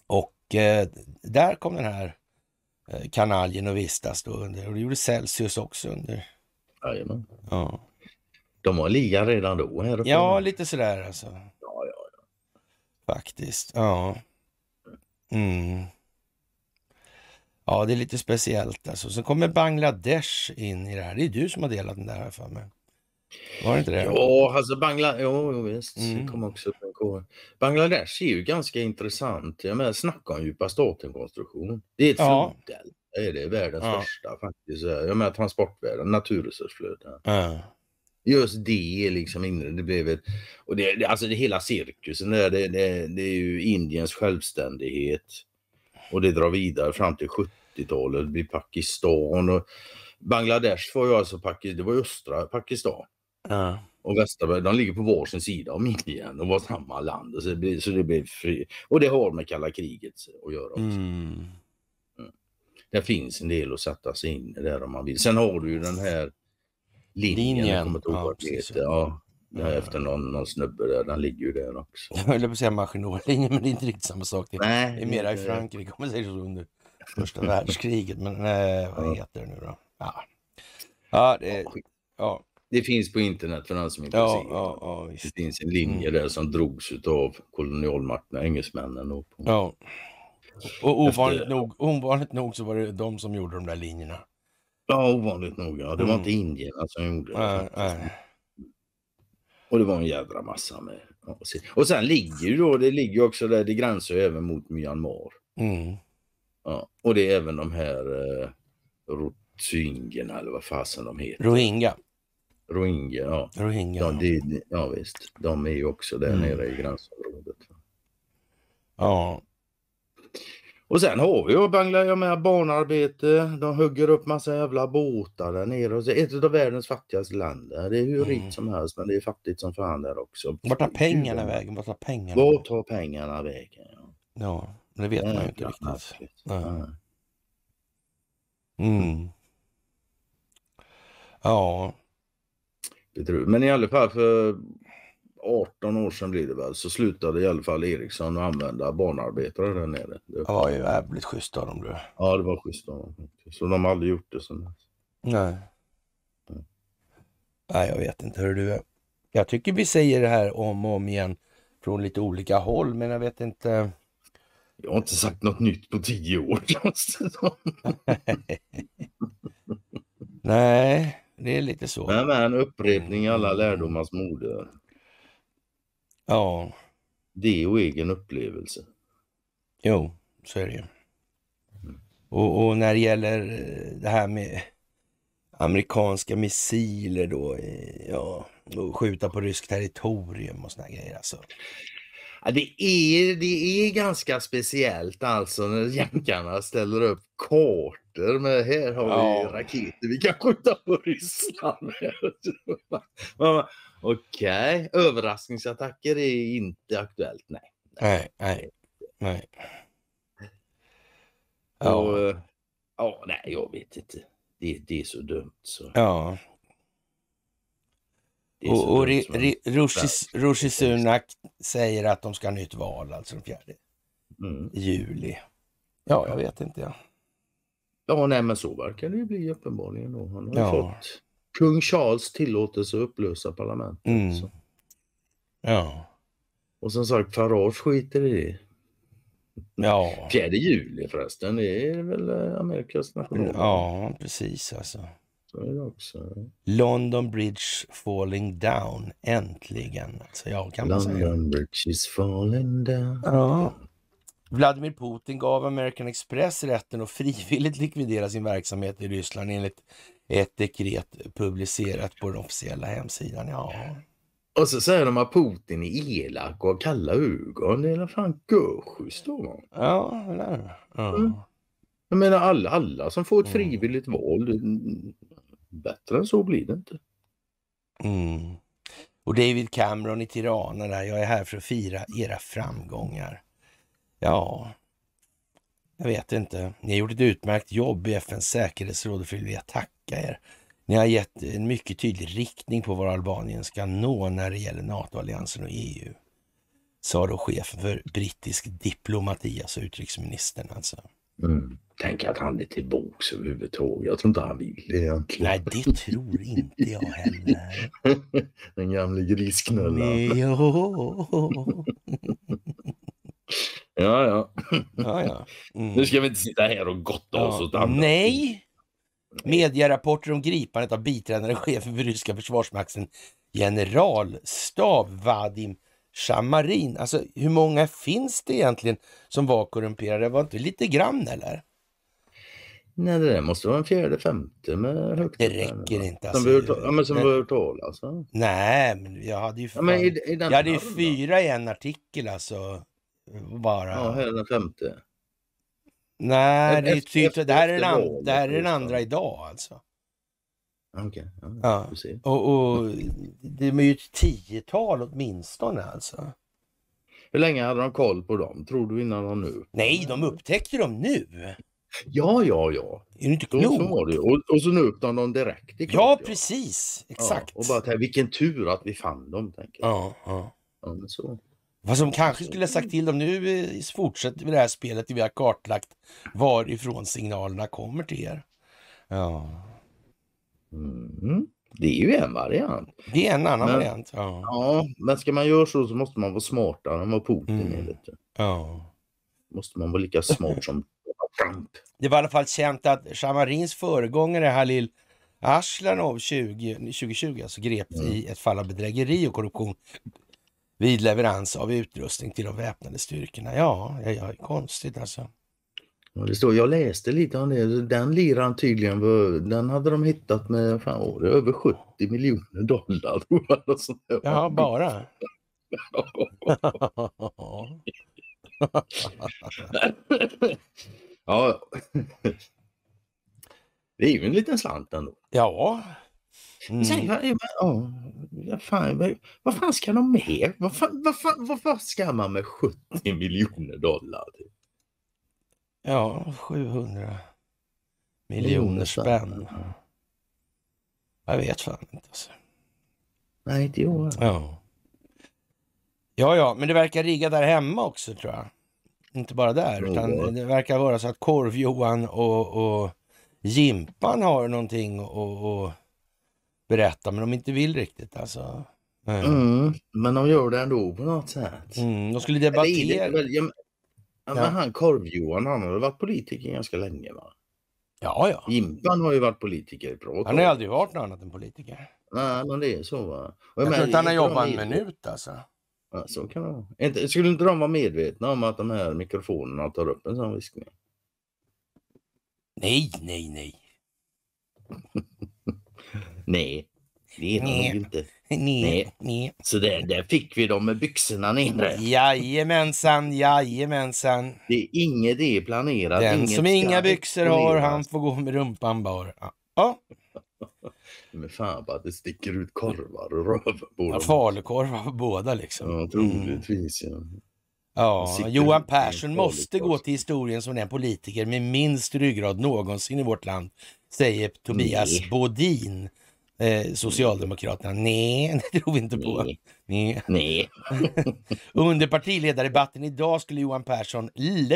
Och eh, där kom den här Eh, kanaljen och vistas då under. Och det gjorde Celsius också under. Jajamän. Ja. De var ligan redan då? Här ja, lite sådär alltså. Ja, ja, ja. Faktiskt, ja. Mm. Ja, det är lite speciellt alltså. Sen kommer Bangladesh in i det här. Det är du som har delat den där här för mig. Var det inte det? Ja, alltså Bangla... jo, visst. Mm. Det kom också upp en Bangladesh är ju ganska intressant. Jag menar, snacka om djupa staten konstruktion Det är ett ja. floddelta. är det världens ja. första faktiskt. Jag menar transportvärden, naturresursflöden. Ja. Just det liksom inre, det blev ett... Och det, det, alltså det hela cirkusen där, det, det, det är ju Indiens självständighet. Och det drar vidare fram till 70-talet, det blir Pakistan och Bangladesh var ju alltså Pakistan, det var östra Pakistan. Ja. Och Västerberg, de ligger på varsin sida om linjen. De var samma land. Så det, blir, så det blir fri. Och det har med kalla kriget att göra också. Mm. Mm. Det finns en del att sätta sig in i där om man vill. Sen har du ju den här linjen. linjen. Jag kommer ihåg ja, det ja, ja. Efter någon, någon snubbe där, den ligger ju där också. Jag höll på att säga Maginotlinjen, men det är inte riktigt samma sak. Det, nej, det är mera i Frankrike om man säger så under första världskriget. Men nej, eh, vad heter det nu då? Ja, ja det, ja det finns på internet för den som är intresserad. Ja, ja, ja, det finns en linje mm. där som drogs av kolonialmakterna, engelsmännen. Och på... ja. Och ovanligt, Efter... nog, ovanligt nog så var det de som gjorde de där linjerna. Ja, ovanligt nog. Ja. Det var mm. inte indierna som gjorde det. Äh, äh. Och det var en jädra massa med. Och sen ligger ju då, det ligger också där, det gränsar även mot Myanmar. Mm. Ja, och det är även de här eh, rotsingerna eller vad fasen de heter. Rohingya. Rohingya, ja. Rohingya, de, de, ja visst. De är ju också där mm. nere i gränsområdet. Ja. Och sen har vi ju Bangladesh jag med barnarbete, de hugger upp massa jävla båtar där nere. Och så ett av världens fattigaste länder. Det är hur mm. rikt som helst men det är fattigt som fan där också. Vart tar pengarna vägen? Vart tar pengarna, Vart tar pengarna vägen? Ja, ja det vet det man ju inte riktigt. Nej. Mm. ja. Det tror jag. Men i alla fall för 18 år sedan blir det väl, så slutade i alla fall Ericsson att använda barnarbetare där nere. Det var ju jävligt schysst av dem du. Ja, det var schysst av dem. Så de har aldrig gjort det sedan dess. Nej. Nej. Nej, jag vet inte hur du Jag tycker vi säger det här om och om igen från lite olika håll, men jag vet inte. Jag har inte sagt något nytt på tio år. Nej. Det är lite så. Men, men upprepning i alla mm. lärdomars moder. Ja. Det och egen upplevelse. Jo, så är det ju. Och, och när det gäller eh, det här med amerikanska missiler då, eh, ja, och skjuta på ryskt territorium och såna grejer alltså det, är, det är ganska speciellt alltså när jänkarna ställer upp kartor med här har ja. vi raketer vi kan skjuta på Ryssland. Okej, okay. överraskningsattacker är inte aktuellt. Nej, nej, nej. nej. Ja. Och, ja, nej, jag vet inte. Det, det är så dumt så. Ja. Och, och Rishi Sunak säger att de ska ha nytt val, alltså den 4 mm. juli. Ja, jag vet inte. Ja, ja nej, men så verkar det ju bli uppenbarligen. Då. Han har ja. fått kung Charles tillåtelse att upplösa parlamentet. Mm. Så. Ja. Och som sagt, Farage skiter i det. Ja. 4 juli förresten, det är väl eh, Amerikas nationaldag. Ja, precis alltså. Oxford också. London Bridge Falling Down, äntligen. Alltså jag kan London Bridge is falling down. Ja. Vladimir Putin gav American Express rätten att frivilligt likvidera sin verksamhet i Ryssland enligt ett dekret publicerat på den officiella hemsidan. Ja. Och så säger de att Putin är elak och kalla ögon. Det är fan görschysst då. Ja, eller ja. mm. Jag menar alla, alla som får ett mm. frivilligt val. Bättre än så blir det inte. Mm. Och David Cameron i Tirana där, jag är här för att fira era framgångar. Ja, jag vet inte. Ni har gjort ett utmärkt jobb i FNs säkerhetsråd och vill jag tacka er. Ni har gett en mycket tydlig riktning på vad Albanien ska nå när det gäller NATO-alliansen och EU. Sa då chefen för brittisk diplomati, alltså utrikesministern alltså. Mm. Tänk att han är till boks överhuvudtaget. Jag tror inte han vill det egentligen. Nej, det tror inte jag heller. Den gamle grisknullan. Jo. ja, ja. ja, ja. Mm. Nu ska vi inte sitta här och gotta oss ja. åt andra. Nej! Medierapporter om gripandet av biträdande chefen för ryska försvarsmakten generalstab Vadim Shamarin. Alltså hur många finns det egentligen som var korrumperade? Var det inte lite grann eller? Nej, det där måste vara en fjärde, femte med högtalare. Det räcker inte. Alltså. Som vi hört, ja, men som vi hört talas om. Nej, men jag hade ju, fan, ja, i, i jag hade ju fyra i en artikel alltså. Bara. Ja, här är den femte. Nej, det, är typ, det här är, den, det här är den andra idag alltså. Okej, okay, ja, ja. Och, och det är ju ett tiotal åtminstone alltså. Hur länge hade de koll på dem, tror du, innan de nu? Nej, de upptäckte dem nu. Ja, ja, ja. Är du inte klok? Så var det. Och, och så nu upp dem direkt. ja, precis. Exakt. Ja, och bara vilken tur att vi fann dem. Tänker jag. Ja, ja. ja så. Vad som kanske skulle ha sagt till dem, nu eh, fortsätter vi det här spelet vi har kartlagt varifrån signalerna kommer till er. Ja. Mm. Det är ju en variant. Det är en annan men, variant. Ja. ja. men ska man göra så så måste man vara smartare än vad Putin mm. är. Lite. Ja. Måste man vara lika smart som det var i alla fall känt att Shamarins föregångare Halil Aslanov 20, 2020 alltså greps mm. i ett fall av bedrägeri och korruption vid leverans av utrustning till de väpnade styrkorna. Ja, ja, ja konstigt alltså. Ja, det står, jag läste lite om det. Den liran tydligen, den hade de hittat med fan, å, över 70 miljoner dollar. Ja, bara? Ja, det är ju en liten slant ändå. Ja. Mm. Sen, vad, ja, vad, fan, vad fan ska de med? Vad, fan, vad, vad, vad ska man med 70 miljoner dollar? Typ? Ja, 700 miljoner spänn. Jag vet fan inte. Alltså. Nej, det jag. Ja. ja, ja, men det verkar rigga där hemma också tror jag inte bara där, mm. utan det verkar vara så att Korv-Johan och, och Jimpan har någonting att berätta, men de inte vill riktigt alltså. Mm. Mm, men de gör det ändå på något sätt. Mm, de skulle debattera. ja, men ja. han Korv-Johan, han har varit politiker ganska länge va? Ja, ja. Jimpan har ju varit politiker i Han har aldrig varit något annat än politiker. Nej, men det är så va. Och jag, jag tror inte han har jobbat en minut alltså. Ja, så kan det vara. Skulle inte de vara medvetna om att de här mikrofonerna tar upp en sån viskning? Nej, nej, nej. nej, det är nej. nog inte. Nej, nej. nej. Så där, där fick vi dem med byxorna nere. Jajamensan, jajamensan. Det är inget det är planerat. Den som inga byxor har, han får gå med rumpan bar. Ja med fan bara det sticker ut korvar och röven ja, Falukorvar på båda liksom. Ja, troligtvis mm. ja. Johan Persson måste gå till historien som den politiker med minst ryggrad någonsin i vårt land, säger Tobias Nej. Bodin. Eh, mm. Socialdemokraterna. Nej, det tror vi inte på. Nej. Nej. Under partiledardebatten idag skulle Johan Persson L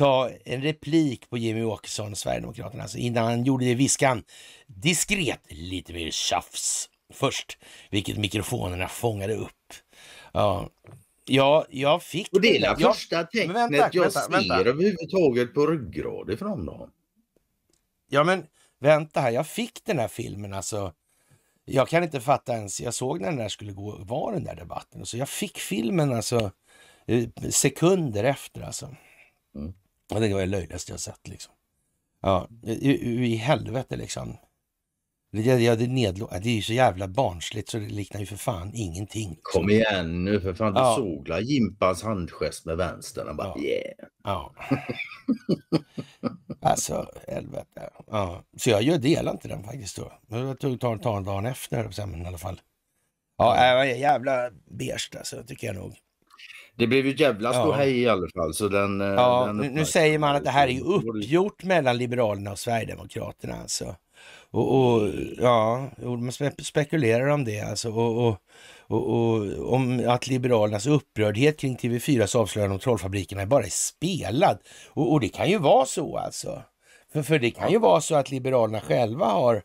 ta en replik på Jimmy Åkesson, Sverigedemokraterna, alltså innan han gjorde det viskan diskret lite mer tjafs först, vilket mikrofonerna fångade upp. Ja, ja jag fick... Och det är det jag... första tecknet vänta, jag ser vänta. överhuvudtaget på ryggrad ifrån dem. Ja, men vänta här, jag fick den här filmen alltså. Jag kan inte fatta ens, jag såg när den där skulle gå, var den där debatten, så alltså, jag fick filmen alltså eh, sekunder efter alltså. Mm det var det löjligaste jag sett. Liksom. Ja, i, i helvete liksom. Det, det, det, det är ju så jävla barnsligt så det liknar ju för fan ingenting. Liksom. Kom igen nu för fan, du såg la Jimpans handgest med vänstern och bara ja. yeah. Ja. alltså helvete. Ja. Så jag, jag delar inte den faktiskt då. Jag tog tar, tar en dag efter sen, men i alla fall. Ja, äh, jävla beige alltså tycker jag nog. Det blev ju jävla ståhej ja. i alla fall. Så den, eh, ja, den nu, nu säger man att det här är uppgjort mellan Liberalerna och Sverigedemokraterna. Alltså. Och, och ja, man spekulerar om det alltså. Och, och, och, om att Liberalernas upprördhet kring TV4s avslöjande om trollfabrikerna bara är spelad. Och, det kan ju vara så alltså. För, för det kan ju vara så att Liberalerna själva har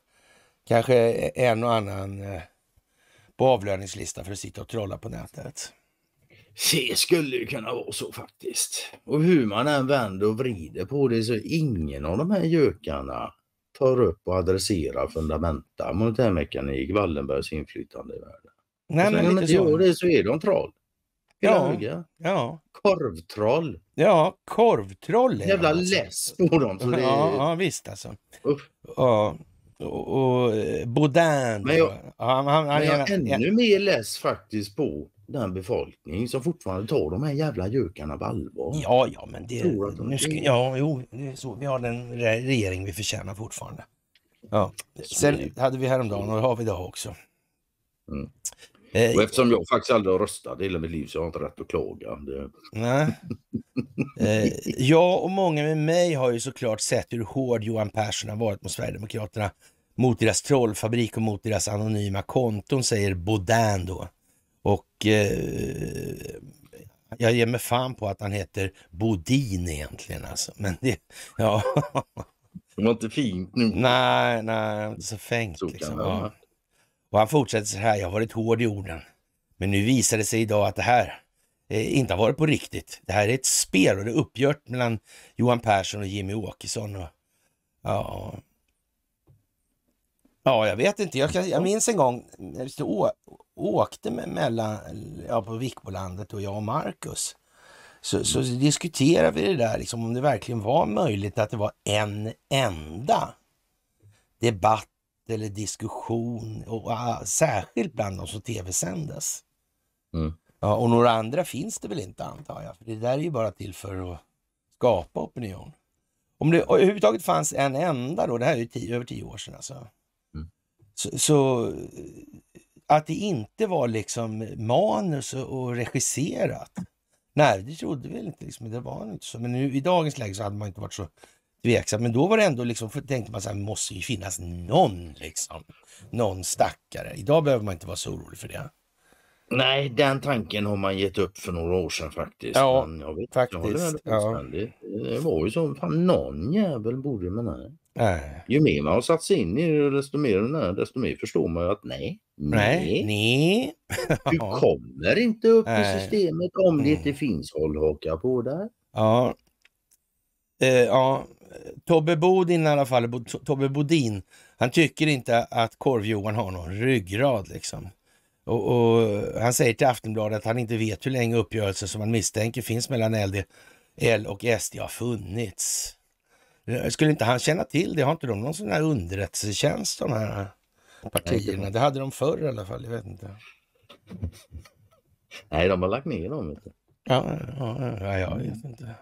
kanske en och annan eh, på avlöningslista för att sitta och trolla på nätet. Det skulle ju kunna vara så faktiskt. Och hur man än vänder och vrider på det så ingen av de här gökarna tar upp och adresserar fundamenta, monetärmekanik, Wallenbergs inflytande i världen. Nej, men lite de inte så. gör det så är de troll. Ja, ja. Korvtroll. Ja, korvtroll. Jävla alltså. less på dem. Så det... ja, ja, visst alltså. Uff. Ja. Och, och eh, Baudin. Men jag, han, han, han, men jag är ännu mer less faktiskt på den befolkning som fortfarande tar de här jävla gökarna på allvar. Ja, ja, men det... De nu ska, ja, jo, det är så. Vi har den regering vi förtjänar fortfarande. Ja. Sen hade vi häromdagen och det har vi idag också. Mm. Eh, och eftersom jag faktiskt aldrig har röstat hela mitt liv så har jag inte rätt att klaga. Det... Nej. Eh, jag och många med mig har ju såklart sett hur hård Johan Persson har varit mot Sverigedemokraterna, mot deras trollfabrik och mot deras anonyma konton, säger Baudin då. Och eh, jag ger mig fan på att han heter Bodin egentligen alltså. Men det, ja. Det var inte fint nu. Nej, nej, så fängt liksom. Ja. Och han fortsätter så här, jag har varit hård i orden. Men nu visar det sig idag att det här eh, inte har varit på riktigt. Det här är ett spel och det är uppgjort mellan Johan Persson och Jimmy Åkesson. Och, ja, Ja, jag vet inte. Jag, kan, jag minns en gång när vi åkte med mellan, ja, på Vikbolandet och jag och Marcus. Så, så mm. diskuterade vi det där, liksom, om det verkligen var möjligt att det var en enda debatt eller diskussion, och, och ah, särskilt bland de som tv-sändes. Mm. Ja, och några andra finns det väl inte antar jag, för det där är ju bara till för att skapa opinion. Om det överhuvudtaget fanns en enda då, det här är ju tio, över tio år sedan alltså. Så, så, att det inte var liksom manus och regisserat, nej det trodde vi inte, liksom, det var inte så. Men nu, i dagens läge så hade man inte varit så tveksam, men då var det ändå liksom, för tänkte man så här, måste ju finnas någon liksom, någon stackare. Idag behöver man inte vara så orolig för det. Nej, den tanken har man gett upp för några år sedan faktiskt. Ja, men jag vet, faktiskt. Jag det, ja. det var ju så, fan någon jävel borde men nej. Nej. Ju mer man har satt sig in i det, desto mer, här, desto mer förstår man ju att nej, nej, nej. du kommer inte upp nej. i systemet om det inte mm. finns hållhakar på där. Ja. Eh, ja. Tobbe Bodin i alla fall, Tobbe Bodin, han tycker inte att Korv-Johan har någon ryggrad liksom. Och, och, han säger till Aftonbladet att han inte vet hur länge uppgörelsen som man misstänker finns mellan LD, L och SD har funnits. Eh, skulle inte han känna till det? Har inte de någon sån här underrättelsetjänst de här partierna? Det hade de förr i alla fall, jag vet inte. Nej, de har lagt ner dem. Inte. Ja, ja, ja, jag vet mm. inte.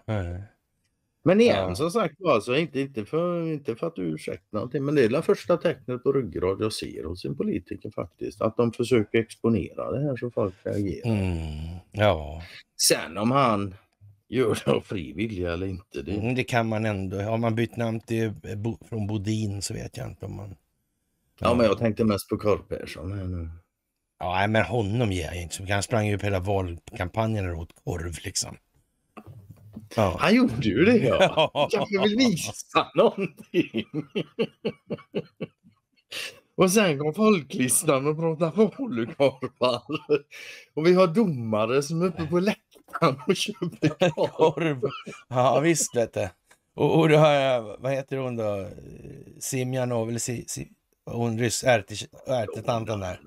Men igen, ja. som sagt alltså, inte, inte, för, inte för att ursäkta någonting, men det är det första tecknet på ryggrad jag ser hos en politiker faktiskt. Att de försöker exponera det här så folk reagerar. Mm, ja. Sen om han Gör de frivilliga eller inte? Det... Mm, det kan man ändå. Har man bytt namn till, eh, bo, från Bodin så vet jag inte om man... Ja, men jag tänkte mest på Karl Persson här nu. Ja, men honom ger jag inte Han sprang ju på hela valkampanjen och åt korv liksom. Ja. Han gjorde ju det ja. Han vill visa någonting. Och sen kom folklistan och pratade falukorvar. Och vi har domare som är uppe på läktaren han och köpte korv. Ja, visst vet du. Och, och då har jag, vad heter hon då? Simjanov, eller si, si, hon ryss, ärtetanten där.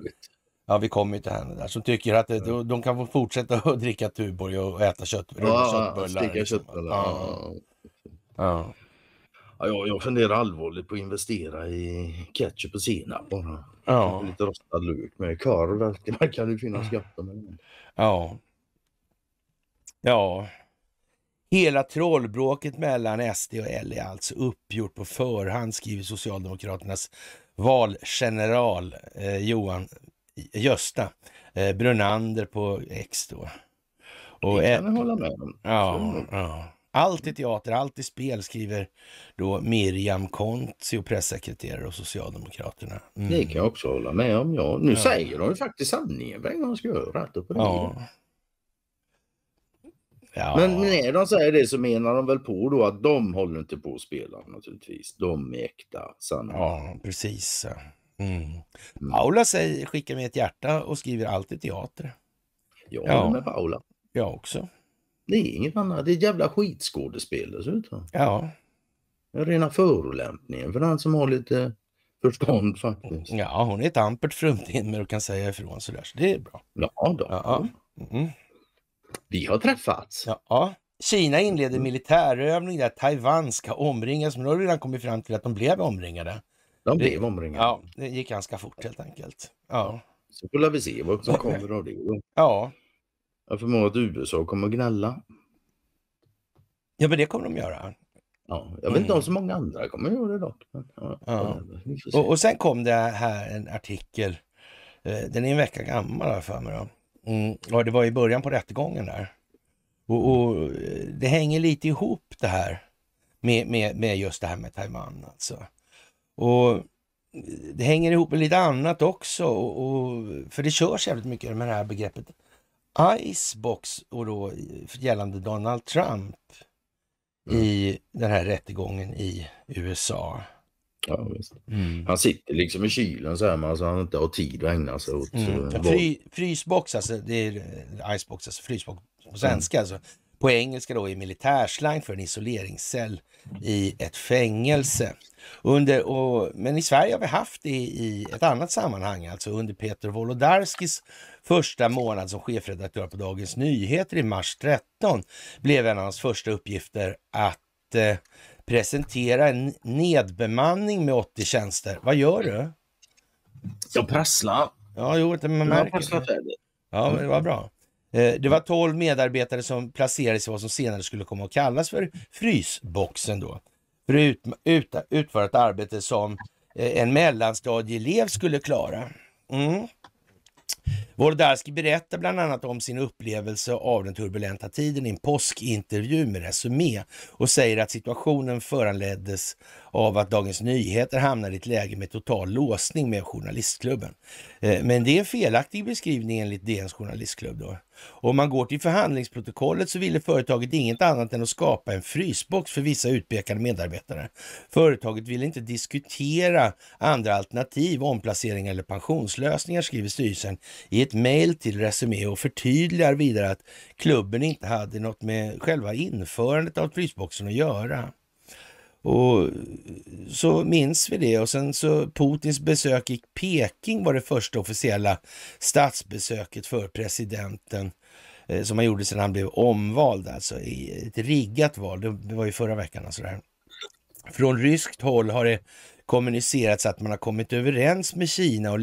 Ja, vi kommer ju till henne där. Som tycker att det, de, kan få fortsätta att dricka Tuborg och äta kött, ja, köttbullar. Sticka liksom. köttbullar. Ja. Ja. ja. jag, jag funderar allvarligt på att investera i ketchup och senap bara. Ja. Lite rostad lök med korv. Det kan ju finnas gott om. Ja. Ja, hela trollbråket mellan SD och L är alltså uppgjort på förhand, skriver Socialdemokraternas valgeneral eh, Johan Gösta eh, Brunander på X då. Och det kan jag hålla med om. Ja, ja. Allt är teater, allt är spel, skriver då Miriam och pressekreterare och Socialdemokraterna. Mm. Det kan jag också hålla med om. Ja. Nu ja. säger de ju faktiskt sanningen för en gångs skull. Ja. Ja. Men när de säger det så menar de väl på då att de håller inte på att spela naturligtvis. De är äkta sanna. Ja, precis. Mm. mm. Paula säger, skickar med ett hjärta och skriver alltid teater. Jag håller med Paula. Jag också. Det är inget annat. Det är jävla skitskådespel dessutom. Ja. Rena förolämpningen för den som har lite förstånd faktiskt. Ja, hon är ett ampert fruntimmer och kan säga ifrån sådär. Så det är bra. Ja, då. Ja. Mm. Vi har träffats. Ja. Kina inleder militärövning där Taiwan ska omringas, men då har redan kommit fram till att de blev omringade. De blev omringade. Ja, det gick ganska fort helt enkelt. Ja. Så får vi se vad som kommer av det. Ja. Jag förmodar att USA kommer att gnälla. Ja, men det kommer de göra. Ja, jag vet inte om mm. så många andra kommer att göra det dock. Men, ja, ja. Och, och, sen kom det här en artikel, eh, den är en vecka gammal har jag för mig. Då. Mm, ja, det var i början på rättegången där. Och, och, det hänger lite ihop det här med, med, med just det här med Taiwan alltså. Och det hänger ihop med lite annat också, och, och, för det körs jävligt mycket med det här begreppet icebox och då gällande Donald Trump mm. i den här rättegången i USA. Ja, mm. Han sitter liksom i kylen så här, men alltså han inte har tid att ägna sig åt... Mm. Eh, fry, frysbox, alltså, det är eh, icebox, alltså frysbox på mm. svenska. Mm. Alltså, på engelska då i militärslang för en isoleringscell i ett fängelse. Under, och, men i Sverige har vi haft det i ett annat sammanhang, alltså under Peter Wolodarskis första månad som chefredaktör på Dagens Nyheter i mars 13 blev en av hans första uppgifter att eh, presentera en nedbemanning med 80 tjänster. Vad gör du? Jag prasslar. Ja, jo, men man märker det. Ja, men det var bra. Eh, det var 12 medarbetare som placerades i vad som senare skulle komma att kallas för frysboxen då. För att ut, ut, utföra ett arbete som eh, en mellanstadieelev skulle klara. Mm. Wolodarski berättar bland annat om sin upplevelse av den turbulenta tiden i en påskintervju med Resumé och säger att situationen föranleddes av att Dagens Nyheter hamnade i ett läge med total låsning med journalistklubben. Eh, men det är en felaktig beskrivning enligt DNs journalistklubb. Då. Om man går till förhandlingsprotokollet så ville företaget inget annat än att skapa en frysbox för vissa utpekade medarbetare. Företaget ville inte diskutera andra alternativ, omplaceringar eller pensionslösningar, skriver styrelsen i ett mejl till Resumé och förtydligar vidare att klubben inte hade något med själva införandet av frysboxen att göra. Och så minns vi det och sen så Putins besök i Peking var det första officiella statsbesöket för presidenten eh, som han gjorde sedan han blev omvald, alltså i ett riggat val. Det var ju förra veckan. Alltså där. Från ryskt håll har det kommunicerats att man har kommit överens med Kina och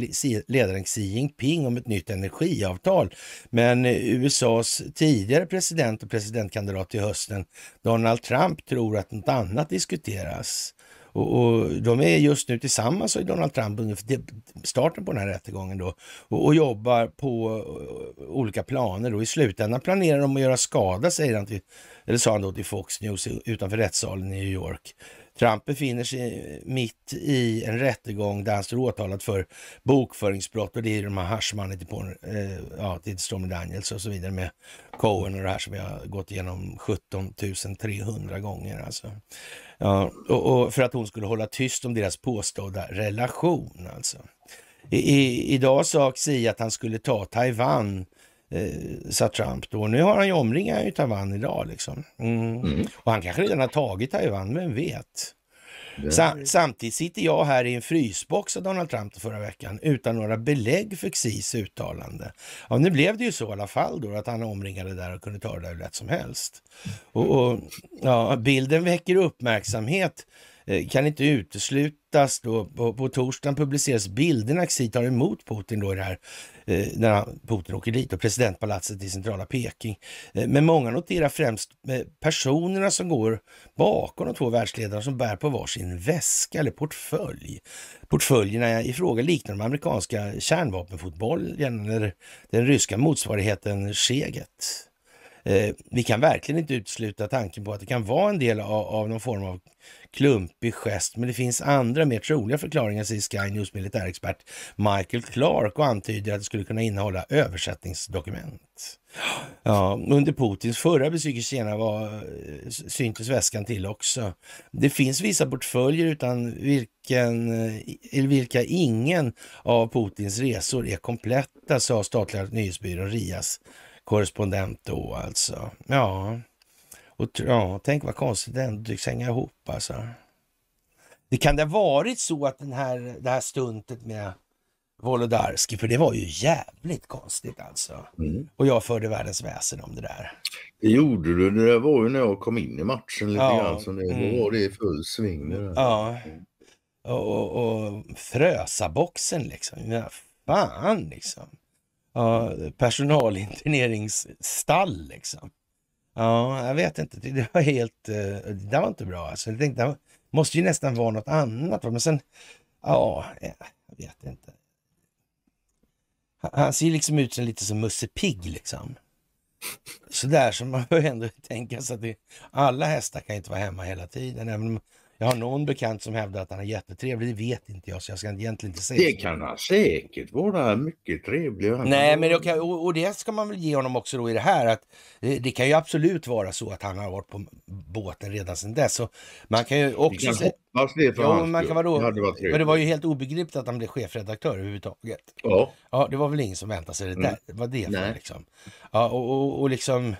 ledaren Xi Jinping om ett nytt energiavtal. Men eh, USAs tidigare president och presidentkandidat till hösten, Donald Trump, tror att något annat diskuteras. Och, och, de är just nu tillsammans i Donald Trump, ungefär starten på den här rättegången då, och, och, jobbar på eh, olika planer. Då. I slutändan planerar de att göra skada, säger han till, eller sa han då till Fox News utanför rättssalen i New York. Trump befinner sig mitt i en rättegång där han står åtalad för bokföringsbrott och det är de här haschmannen till, eh, ja, till Stormy Daniels och så vidare med Cohen och det här som jag gått igenom 17 300 gånger. Alltså. Ja, och, och, för att hon skulle hålla tyst om deras påstådda relation alltså. I, i, idag sa Xi att han skulle ta Taiwan eh, sa Trump då. Nu har han ju omringat Taiwan idag liksom. Mm. Mm. Och han kanske redan har tagit Taiwan, vem vet? Sam samtidigt sitter jag här i en frysbox av Donald Trump förra veckan utan några belägg för Xis uttalande. Ja, nu blev det ju så i alla fall då att han omringade där och kunde ta det där hur lätt som helst. Och, och ja, bilden väcker uppmärksamhet Eh, kan inte uteslutas. Då, på, på torsdagen publiceras bilderna Xi tar emot Putin då i det här, eh, när Putin åker dit, och presidentpalatset i centrala Peking. Eh, men många noterar främst eh, personerna som går bakom de två världsledarna som bär på varsin väska eller portfölj. Portföljerna i fråga liknar de amerikanska kärnvapenfotbollen eller den ryska motsvarigheten Sheget eh, vi kan verkligen inte utesluta tanken på att det kan vara en del av, av, någon form av klumpig gest, men det finns andra mer troliga förklaringar, säger Sky News militärexpert Michael Clark och antyder att det skulle kunna innehålla översättningsdokument. Ja, under Putins förra besök i Kina var, eh, syntes väskan till också. Det finns vissa portföljer utan vilken, eh, eller vilka ingen av Putins resor är kompletta, sa statliga nyhetsbyrån Rias korrespondent då alltså. Ja, och ja, tänk vad konstigt det ändå tycks hänga ihop alltså. Det kan det ha varit så att den här, det här stuntet med Wolodarski, för det var ju jävligt konstigt alltså. Mm. Och jag förde världens väsen om det där. Det gjorde du. Det där var ju när jag kom in i matchen lite ja. grann. Så det, mm. var det i full sving. Det ja. Och, och, och Frösa-boxen liksom. Ja, fan liksom ja, personalinterneringsstall liksom. Ja, jag vet inte. Det var helt... Eh, det där var inte bra alltså. Jag tänkte, det måste ju nästan vara något annat. Men sen... Ja, jag vet inte. Han ser liksom ut som lite som Musse Pigg liksom. Sådär som man ju ändå tänka sig att det, alla hästar kan inte vara hemma hela tiden. Även om jag har någon bekant som hävdar att han är jättetrevlig. Det vet inte jag, så jag ska egentligen inte säga Det så. kan han säkert vara. Mycket trevlig. Nej, men det kan, och, och, det ska man väl ge honom också då i det här att eh, det kan ju absolut vara så att han har varit på båten redan sedan dess. Och man kan ju också... Vi kan hoppas det för ja, man kan vara då, det, men det var ju helt obegripligt att han blev chefredaktör överhuvudtaget. Ja. ja det var väl ingen som väntade sig det mm. där. Mm. Vad det för liksom. Ja, och, och, och liksom...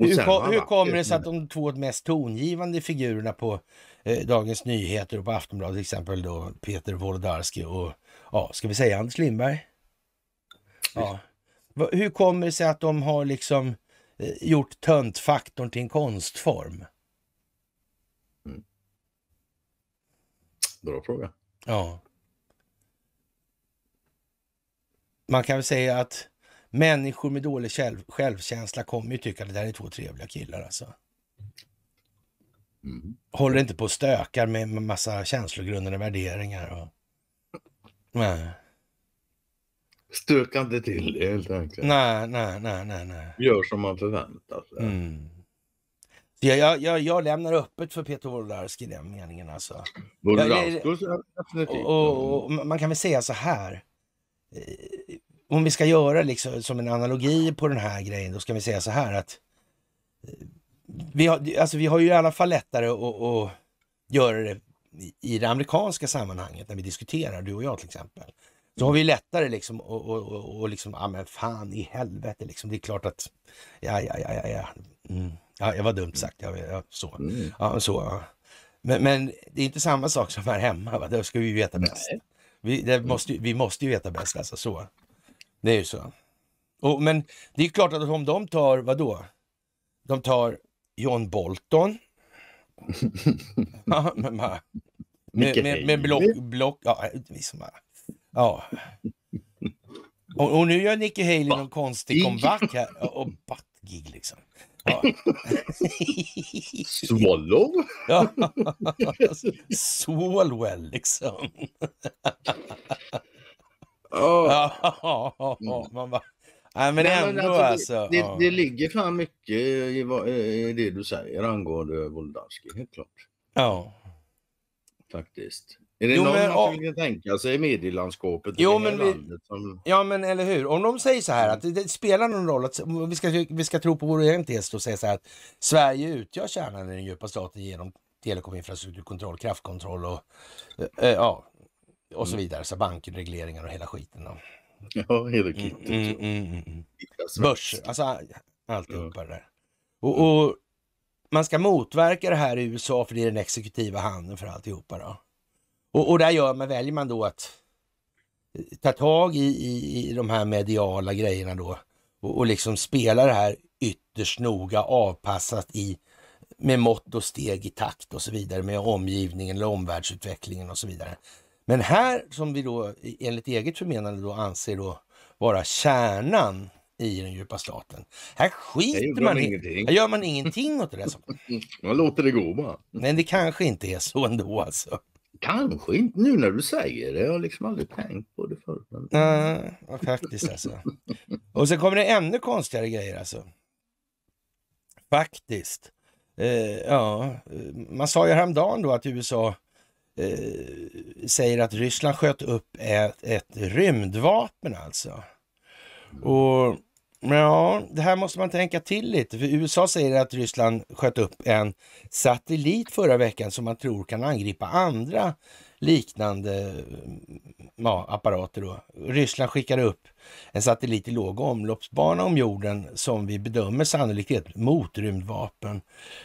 Hur, hur kommer det sig att de två mest tongivande figurerna på Eh, Dagens Nyheter och på Aftonbladet till exempel då Peter Wolodarski och ja, ska vi säga Anders Lindberg? Ja. Hur kommer det sig att de har liksom eh, gjort töntfaktorn till en konstform? Mm. Bra fråga. Ja. Man kan väl säga att människor med dålig själv, självkänsla kommer ju tycka att det där är två trevliga killar alltså. Mm. Håller inte på och stökar med massa känslogrunder och värderingar. Och... Nej. Stökar inte till det helt enkelt. Nej, nej, nej, nej. nej. Gör som man förväntar sig. Mm. Så jag, jag, jag, lämnar öppet för Peter Wolodarski i den meningen alltså. Wolodarski definitivt. Och, och, och, man kan väl säga så här. Eh, om vi ska göra liksom som en analogi på den här grejen, då ska vi säga så här att vi, har, alltså, vi har ju i alla fall lättare att, att göra det i det amerikanska sammanhanget när vi diskuterar, du och jag till exempel. Så har vi lättare liksom och, och, och, liksom, ja ah, men fan i helvete liksom. Det är klart att, ja, ja, ja, ja, ja. Mm. Ja, jag var dumt sagt, ja, ja så. Mm. Ja, så ja. Men, men, det är inte samma sak som här hemma, va? det ska vi ju veta bäst. Vi, måste, vi måste ju veta bäst, alltså så. Det är ju så. Och, men det är klart att om de tar, vad då? De tar John Bolton. ja, med, med, med, med block, block, ja, liksom, ja. Och, och, nu gör Nicky Haley någon konstig comeback här. Och, buttgig liksom. Ja. Swallow? ja. Swalwell liksom. Oh. Ja, man bara... Nej, men, Nej, ändå men alltså. Det, alltså, det, ja. det ligger fan mycket i, i, det du säger angående Woldanski, helt klart. Ja. Faktiskt. Är det jo, någon men, man tänka sig medielandskapet jo, men vi, som... Ja men eller hur, om de säger så här att det, det spelar någon roll att vi ska, vi ska tro på vår egen tes och säga så här att Sverige utgör kärnan i den djupa staten genom telekominfrastrukturkontroll, kraftkontroll och, äh, ja, och så mm. vidare, så banker, regleringar och hela skiten. Då. Ja, hela kittet. Mm, mm, mm, mm, Börs, alltså alltihopa ja. det där. Och, och, man ska motverka det här i USA för det är den exekutiva handen för alltihopa då. Och, och där gör man, väljer man då att eh, ta tag i, i, i de här mediala grejerna då och, och liksom spela det här ytterst noga avpassat i med mått och steg i takt och så vidare med omgivningen eller omvärldsutvecklingen och så vidare. Men här som vi då enligt eget förmenande då anser då vara kärnan i den djupa staten. Här skiter man, ingenting. Här gör man ingenting åt det där. man låter det gå bara. Men det kanske inte är så ändå alltså. Kanske inte nu när du säger det. Jag har liksom aldrig tänkt på det förut. Nej, ja, faktiskt alltså. Och sen kommer det ännu konstigare grejer alltså. Faktiskt. Eh, ja, eh, man sa ju häromdagen då att USA Eh, säger att Ryssland sköt upp ett, ett rymdvapen alltså. Och ja, det här måste man tänka till lite. För USA säger att Ryssland sköt upp en satellit förra veckan som man tror kan angripa andra liknande mm, ja, apparater. Då. Ryssland skickar upp en satellit i låg omloppsbana om jorden som vi bedömer sannolikt mot rymdvapen,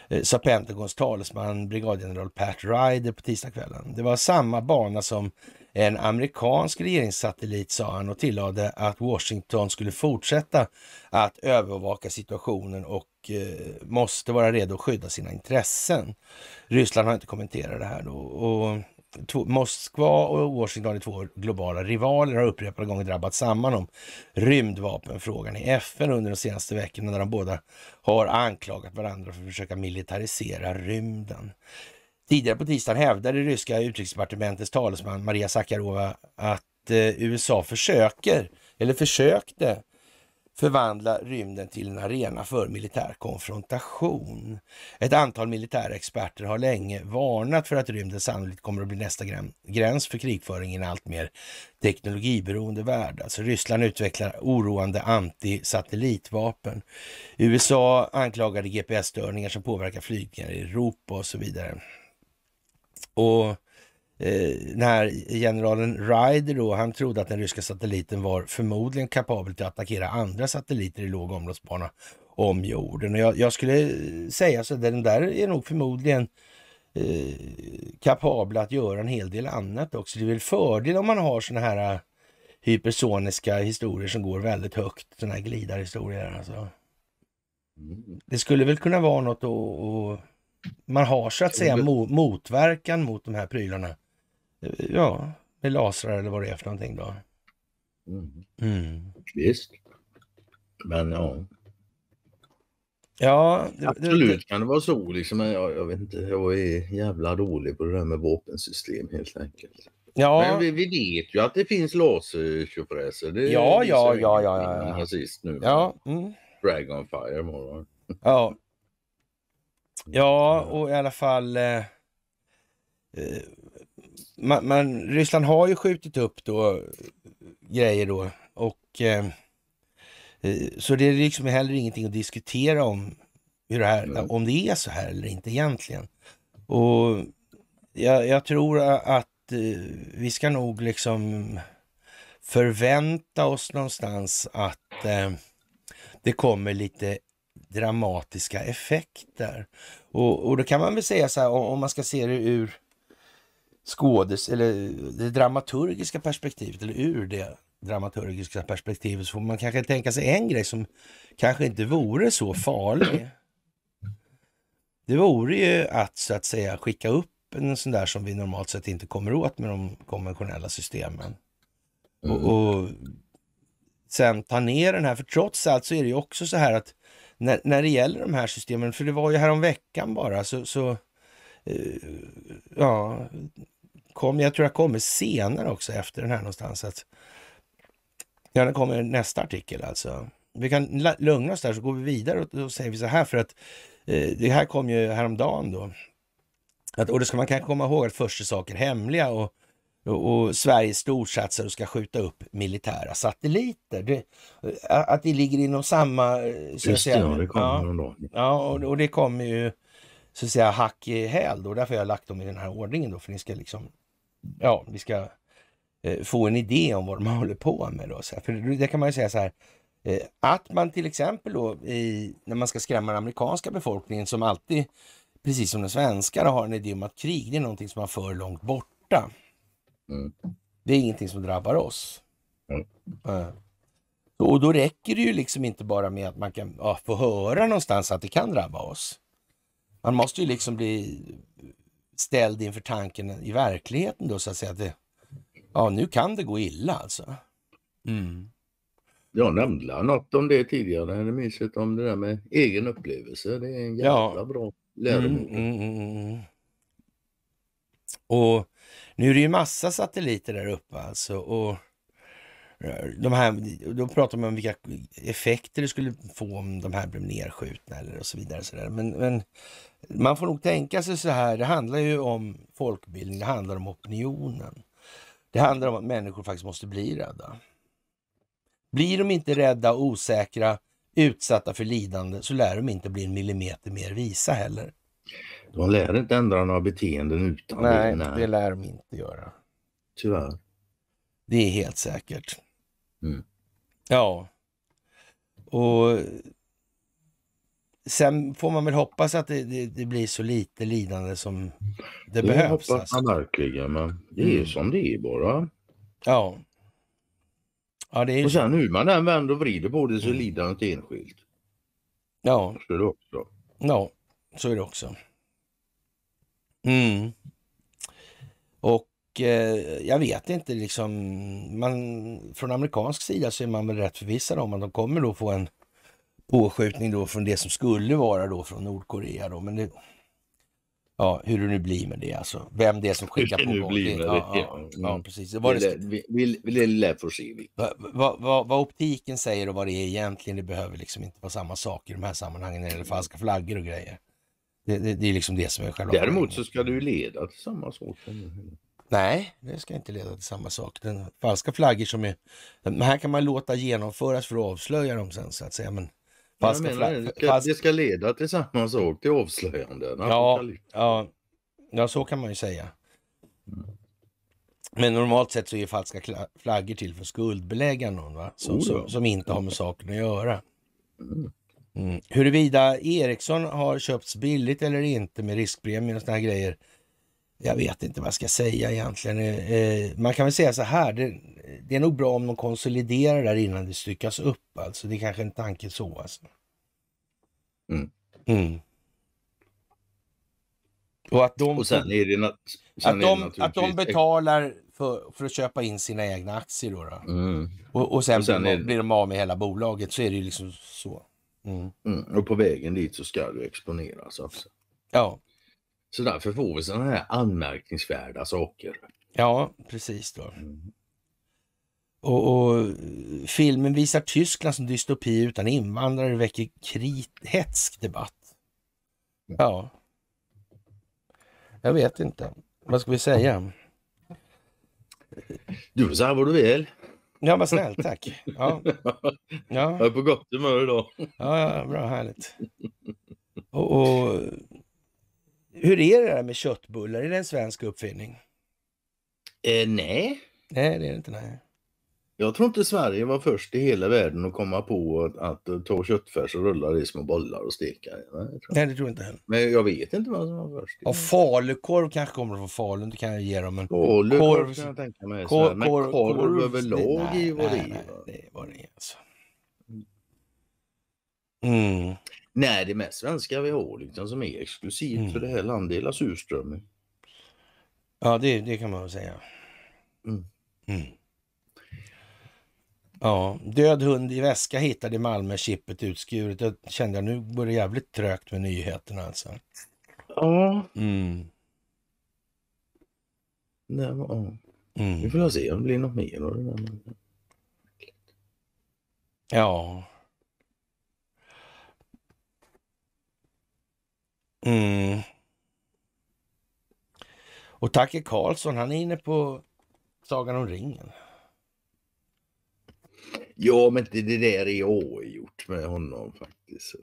eh, sa Pentagons talesman brigadgeneral Pat Ryder på tisdagskvällen. Det var samma bana som en amerikansk regeringssatellit sa han och tillade att Washington skulle fortsätta att övervaka situationen och eh, måste vara redo att skydda sina intressen. Ryssland har inte kommenterat det här då. Och Moskva och Washington är två globala rivaler har upprepade gånger drabbat samman om rymdvapenfrågan i FN under de senaste veckorna när de båda har anklagat varandra för att försöka militarisera rymden. Tidigare på tisdagen hävdade det ryska utrikesdepartementets talesman Maria Sakarova att eh, USA försöker, eller försökte, förvandla rymden till en arena för militär konfrontation. Ett antal militära experter har länge varnat för att rymden sannolikt kommer att bli nästa gräns för krigföring i en alltmer teknologiberoende värld. Alltså Ryssland utvecklar oroande antisatellitvapen. USA anklagade GPS-störningar som påverkar flygningar i Europa och så vidare. Och eh, när generalen Ryder då, han trodde att den ryska satelliten var förmodligen kapabel till att attackera andra satelliter i låg omloppsbana om jorden. Och jag, jag skulle säga så att den där är nog förmodligen eh, kapabel att göra en hel del annat också. Det är väl fördel om man har sådana här eh, hypersoniska historier som går väldigt högt, sådana här glidarhistorier alltså. Mm. Det skulle väl kunna vara något att man har så att säga mm. mo motverkan mot de här prylarna Eh, ja, med lasrar eller vad det är för någonting då. Mm. mm. Visst. Men ja. Ja, det, Absolut det, det, kan det vara så, liksom, men jag, jag, vet inte, jag är jävla dålig på det där med vapensystem helt enkelt. Ja. Men vi, vi vet ju att det finns lasertjofräser. Ja, ja, ja, ja, ja. Nazist nu. Ja. Mm. Dragonfire imorgon. Ja. Mm. Ja, och i alla fall. Eh, eh, man, man, Ryssland har ju skjutit upp då grejer då och eh, så det är liksom heller ingenting att diskutera om hur det här, mm. om det är så här eller inte egentligen. Och jag, jag tror att eh, vi ska nog liksom förvänta oss någonstans att eh, det kommer lite dramatiska effekter. Och, och då kan man väl säga så här, om man ska se det ur skådes, eller eh, det dramaturgiska perspektivet, eller ur det dramaturgiska perspektivet, så får man kanske tänka sig en grej som kanske inte vore så farlig. Det vore ju att så att säga skicka upp en sån där som vi normalt sett inte kommer åt med de konventionella systemen. Och, mm. och, sen ta ner den här, för trots allt så är det ju också så här att när, när det gäller de här systemen, för det var ju häromveckan bara, så, så eh, ja, kom, jag tror jag kommer senare också efter den här någonstans. Att, ja, det kommer nästa artikel alltså. Vi kan lugna oss där så går vi vidare och då säger vi så här för att eh, det här kom ju häromdagen då. Att, och då ska man kanske komma ihåg att första saker hemliga och, och, och Sverige storsatsar och ska skjuta upp militära satelliter. Det, eh, att det ligger inom samma... Eh, så Just säga, det, ja, det kommer ja, ja och, och, det kommer ju så att säga hack i häl då. Därför har jag lagt dem i den här ordningen då, för ni ska liksom ja, vi ska eh, få en idé om vad de håller på med. Då, så här. För det kan man ju säga så här, eh, att man till exempel då i, när man ska skrämma den amerikanska befolkningen som alltid, precis som den svenska, har en idé om att krig det är någonting som man för långt borta. Mm. Det är ingenting som drabbar oss. Mm. Mm. Och då räcker det ju liksom inte bara med att man kan ja, få höra någonstans att det kan drabba oss. Man måste ju liksom bli ställd inför tanken i verkligheten då så att säga att det, ja nu kan det gå illa alltså. Mm. Jag nämnde något om det tidigare, jag minns inte om det där med egen upplevelse. Det är en jävla ja. bra lärdom. Mm mm, mm, mm, mm, och nu är det ju massa satelliter där uppe alltså. Och eh, de här, då pratar man om vilka effekter det skulle få om de här blev nedskjutna eller och så vidare. Så där. Men, men man får nog tänka sig så här, det handlar ju om folkbildning, det handlar om opinionen. Det handlar om att människor faktiskt måste bli rädda. Blir de inte rädda, osäkra, utsatta för lidande så lär de inte bli en millimeter mer visa heller. De lär inte ändra några beteenden utan Nej, det. Nej, det lär de inte göra. Tyvärr. Det är helt säkert. Mm. Ja. Och sen får man väl hoppas att det, det, det blir så lite lidande som det jag behövs. hoppas man alltså. verkligen, men det är mm. som det är bara. Ja. ja det är... Och sen hur man än vänder och vrider på det så är mm. lidandet enskilt. Ja. Så är det också. Ja, så är det också. Mm. Och eh, jag vet inte liksom, man, från amerikansk sida så är man väl rätt förvissad om att de kommer då få en påskjutning då från det som skulle vara då från Nordkorea. Då, men det, ja, hur det nu blir med det alltså. Vem det är som skickar på vad. Det, det. Ja, ja, ja, precis. Det var det, vi, vi, lär få se. vad, vad, vad optiken säger och vad det är egentligen, det behöver liksom inte vara samma sak i de här sammanhangen när det gäller falska flaggor och grejer. Det, det, det, är liksom det som är själva Däremot så ska du leda till samma sak. Nej, det ska inte leda till samma sak. Den falska flaggor som är... Men här kan man låta genomföras för att avslöja dem sen så att säga. Men Fast jag menar, det, ska, fast... det ska leda till samma sak, till avslöjanden. Ja, ja, ja, så kan man ju säga. Men normalt sett så är falska flaggor till för att skuldbelägga någon va? Som, oh, som, som, inte har med saken att göra. Mm. mm. Huruvida Ericsson har köpts billigt eller inte med riskpremier och sådana grejer jag vet inte vad jag ska säga egentligen. Eh, eh, man kan väl säga så här, det, det är nog bra om de konsoliderar där innan det styckas upp. Alltså, det är kanske en tanke så. Alltså. Mm. Mm. Och att de, Och sen är det, sen att, de, är det att de betalar för, för, att köpa in sina egna aktier. Då, då. Mm. Och, och, sen, och sen blir, de, blir de av med hela bolaget, så är det ju liksom så. Mm. Mm. Och på vägen dit så ska du exponeras också. Ja. Så därför får vi sådana här anmärkningsvärda saker. Ja, precis. då. Mm. Och, och, Filmen visar Tyskland som dystopi utan invandrare väcker krit, hetsk debatt. Mm. Ja. Jag vet inte. Vad ska vi säga? Du får säga vad du vill. Ja, vad snällt. Tack. Ja. Ja. Jag är på gott humör idag. Ja, ja bra. Härligt. Och, och hur är det där med köttbullar? Är det en svensk uppfinning? Eh, nej. Nej, det är det inte. Nej. Jag tror inte Sverige var först i hela världen att komma på att, att ta köttfärs och rulla i små bollar och steka. Nej, nej, det tror jag inte heller. Men jag vet inte vad som var först. Ja, falukorv kanske kommer från Falun, det kan jag ge dem. Men falukorv korv, kan jag tänka mig. Korv, men korv, korv, korv överlag är ju vad det är. Nej, det var det alltså. Mm. Nej, det är mest svenskar vi har liksom, som är exklusivt mm. för det här landet, hela surströmming. Ja, det, det kan man väl säga. Mm. Mm. Ja, död hund i väska hittade i Malmö, chippet utskuret. Jag kände att nu går det jävligt trögt med nyheterna alltså. Ja. Mm. Nej, ja. Mm. Vi får se om det blir något mer av det där. Ja. Mm. Och Tacke Karlsson, han är inne på Sagan om ringen. Ja, men det, det där är gjort med honom faktiskt.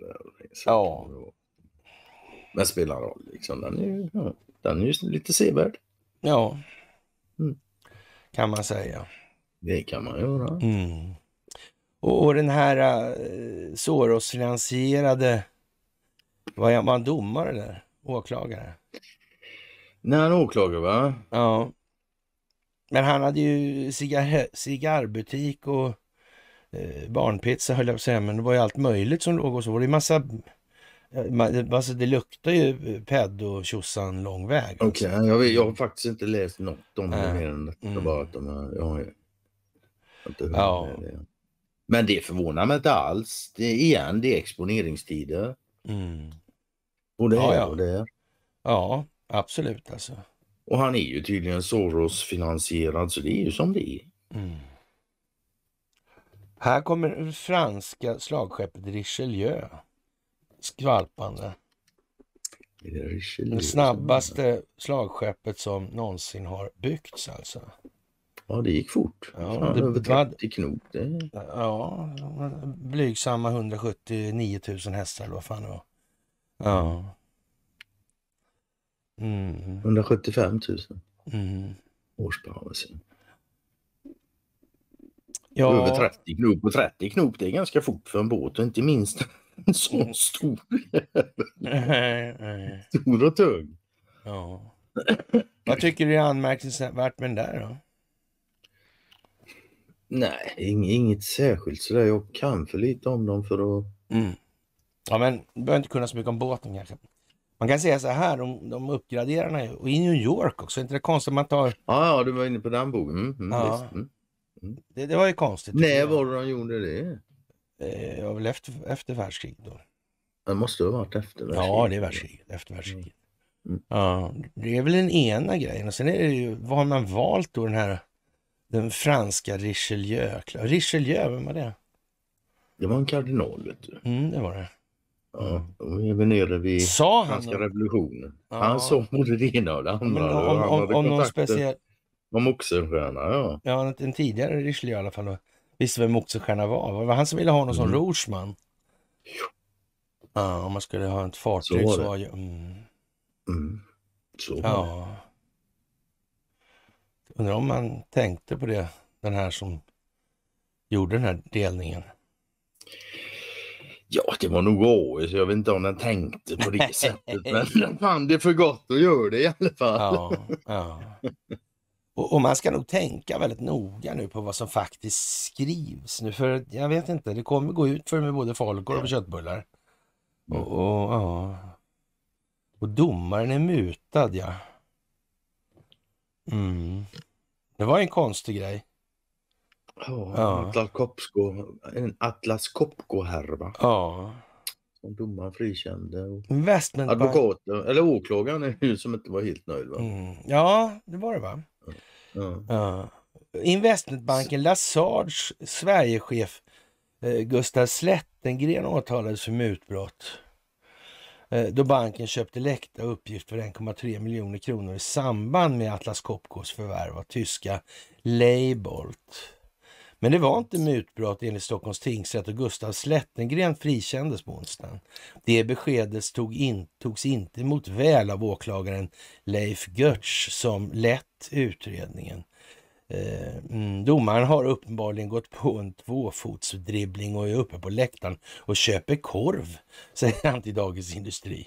ja. Men spelar roll liksom. Den är ju, den är ju lite sevärd. Ja. Mm. Kan man säga. Det kan man göra. Mm. Och, och den här äh, Soros-finansierade var han domare där? Åklagare? Nej, han åklagare va? Ja. Men han hade ju cigar, cigarrbutik och eh, barnpizza höll jag på att säga, men det var ju allt möjligt som låg och så var det massa eh, Alltså det luktar ju eh, pedd och tjosan lång väg. Alltså. Okej, okay, jag, jag, har faktiskt inte läst något om det mer än att mm. bara att de har, jag har inte hört ja. det. Men det förvånar mig inte alls. Det, igen, det är exponeringstider. Mm. Och det ja, är ja. och det är. Ja, absolut alltså. Och han är ju tydligen Soros-finansierad så det är ju som det är. Mm. Här kommer det franska slagskeppet Richelieu skvalpande. Det, det snabbaste slagskeppet som någonsin har byggts alltså. Ja, det gick fort. Ja, det, över 30 knop. Det... Ja, blygsamma 179 000 hästar eller vad fan det var. Ja. Mm. 175 000 mm. årsbalanser. Ja. Över 30 knop och 30 knop det är ganska fort för en båt och inte minst en sån mm. stor Stor och tung. Ja. Vad tycker du är anmärkningsvärt med den där då? Nej, inget särskilt sådär. Jag kan för lite om dem för att... Mm. Ja, men du behöver inte kunna så mycket om båten kanske. Man kan säga så här, de, de uppgraderar den och i New York också. Är inte det konstigt man tar... Ja, ja du var inne på den boken. Mm, mm, ja. Mm. Mm. Det, det, var ju konstigt. Nej, var det de gjorde det? Eh, var väl efter, efter världskriget då. Det måste ha varit efter världskriget. Ja, det är världskriget. Efter världskriget. Mm. mm. Ja, det är väl den ena grejen och sen är det ju, vad har man valt då den här den franska Richelieu. Richelieu, vem var det? Det var en kardinal, vet du. Mm, det var det. Ja, då är vi nere vid sa franska han revolutionen. Ja. Han sa både det ena och det andra. Om, om, om, om någon speciell... Om Oxenstierna, ja. Ja, en tidigare Richelieu i alla fall. Visste vem Oxenstierna var? Det var han som ville ha någon som mm. Rougeman. Ja, om man skulle ha ett fartyg så var det. Så var ju, mm. Mm. Så var ja. det. Undrar om man tänkte på det, den här som gjorde den här delningen? Ja, det var nog AI, så jag vet inte om den tänkte på det sättet. Men den fann det för gott och gör det i alla fall. Ja, ja. Och, och, man ska nog tänka väldigt noga nu på vad som faktiskt skrivs nu. För jag vet inte, det kommer gå ut för med både falukorv och köttbullar. Mm. Och, och, ja. och domaren är mutad, ja. Mm. Det var en konstig grej. Oh, ja, en Atlas Copco-härva. Ja. Som domaren frikände. Och advokaten, eller åklagaren som inte var helt nöjd. Va? Mm. Ja, det var det va? Ja. ja. Investmentbanken Lazards Sverigechef eh, Gustav Slättengren åtalades för mutbrott. Eh, då banken köpte läckta uppgift för 1,3 miljoner kronor i samband med Atlas Copcos förvärv av tyska Leibolt. Men det var inte mutbrott enligt Stockholms tingsrätt och Gustav Slättengren frikändes på onsdagen. Det beskedet tog in, togs inte emot väl av åklagaren Leif Götz som lett utredningen. Eh, mm, domaren har uppenbarligen gått på en tvåfotsdribbling och är uppe på läktaren och köper korv, säger han till Dagens Industri.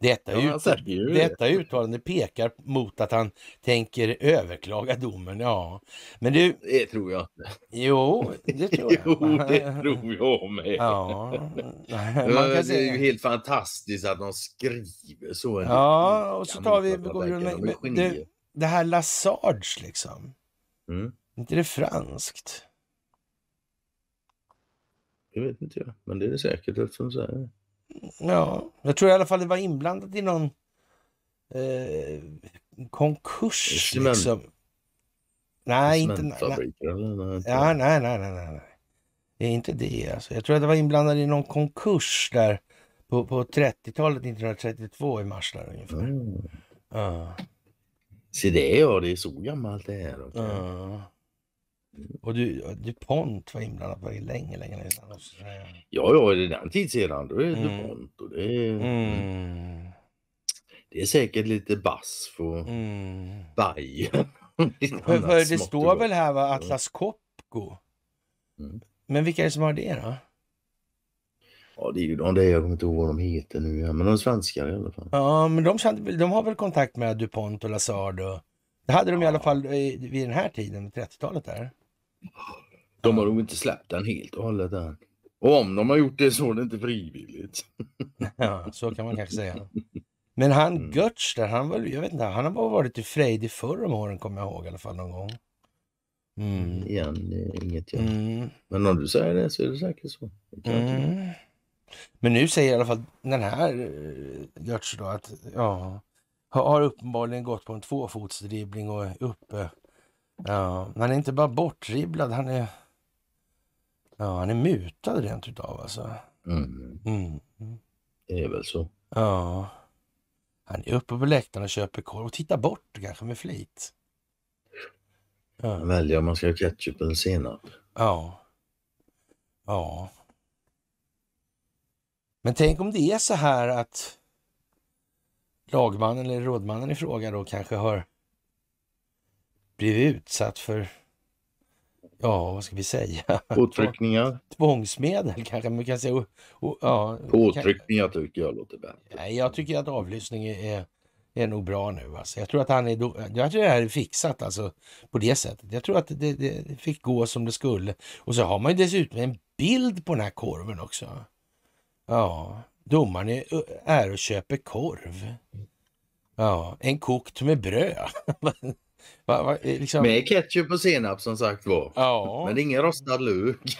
Detta, ut, alltså, det. detta uttalande pekar mot att han tänker överklaga domen. Ja, men du... Det tror jag inte. Jo, det tror jag. jo, det tror jag med. Ja. Man kan Det är ju helt fantastiskt att de skriver så. Ja, och så tar vi... det, det här Lazards liksom. Mm. inte det franskt? Det vet inte jag, men det är det säkert eftersom så här. Ja, jag tror i alla fall det var inblandat i någon eh, konkurs. Cement. Liksom. Nej, inte... Nej. Ja, nej, nej, nej, nej. Det är inte det alltså. Jag tror att det var inblandat i någon konkurs där på, på 30-talet, 1932 i mars där ungefär. Mm. Ja. Se det ja, det är så gammalt det här. Okay. Ja. Och du, DuPont var inblandad för länge, länge, länge sedan. Ja, ja, det är den tid sedan. Då är det mm. DuPont och det är... Mm. Det är säkert lite bass för mm. Bajen. det står väl här va, Atlas Copco. Mm. Men vilka är det som har det då? Ja, det är ju de Jag kommer inte ihåg vad de heter nu, men de är svenskar i alla fall. Ja, men de, kände, de har väl kontakt med DuPont och Lazard och... Det hade de ja. i alla fall vid den här tiden, 30-talet där. De har ja. nog inte släppt den helt och hållet än. Och om de har gjort det så är det inte frivilligt. ja, så kan man kanske säga. Men han mm. Götz där, han, var, jag vet inte, han har bara varit i Frejdig förr om åren kommer jag ihåg i alla fall någon gång. Mm. mm igen, inget jag. Mm. Men om du säger det så är det säkert så. Det men nu säger i alla fall den här eh, Götze då att ja, har uppenbarligen gått på en tvåfotsdribbling och är uppe. Ja, han är inte bara bortdribblad, han är ja, han är mutad rent utav alltså. Mm. Mm. Det är väl så. Ja. Han är uppe på läktaren och köper korv och tittar bort kanske med flit. Ja. väljer om man ska ha ketchup eller senap. Ja. Ja, men tänk om det är så här att lagmannen eller rådmannen i fråga då kanske har blivit utsatt för, ja vad ska vi säga? Påtryckningar? Tvångsmedel kanske man kan säga. Och, och, ja, Påtryckningar kan... tycker jag låter bättre. Nej, jag tycker att avlyssning är, är nog bra nu. Alltså. Jag tror att han är, do... jag tror det här är fixat alltså på det sättet. Jag tror att det, det fick gå som det skulle. Och så har man ju dessutom en bild på den här korven också. Ja, domaren är, är och köper korv. Ja, en kokt med bröd. va, va, eh, liksom... Med ketchup och senap som sagt var. Ja. Men ingen rostad lök.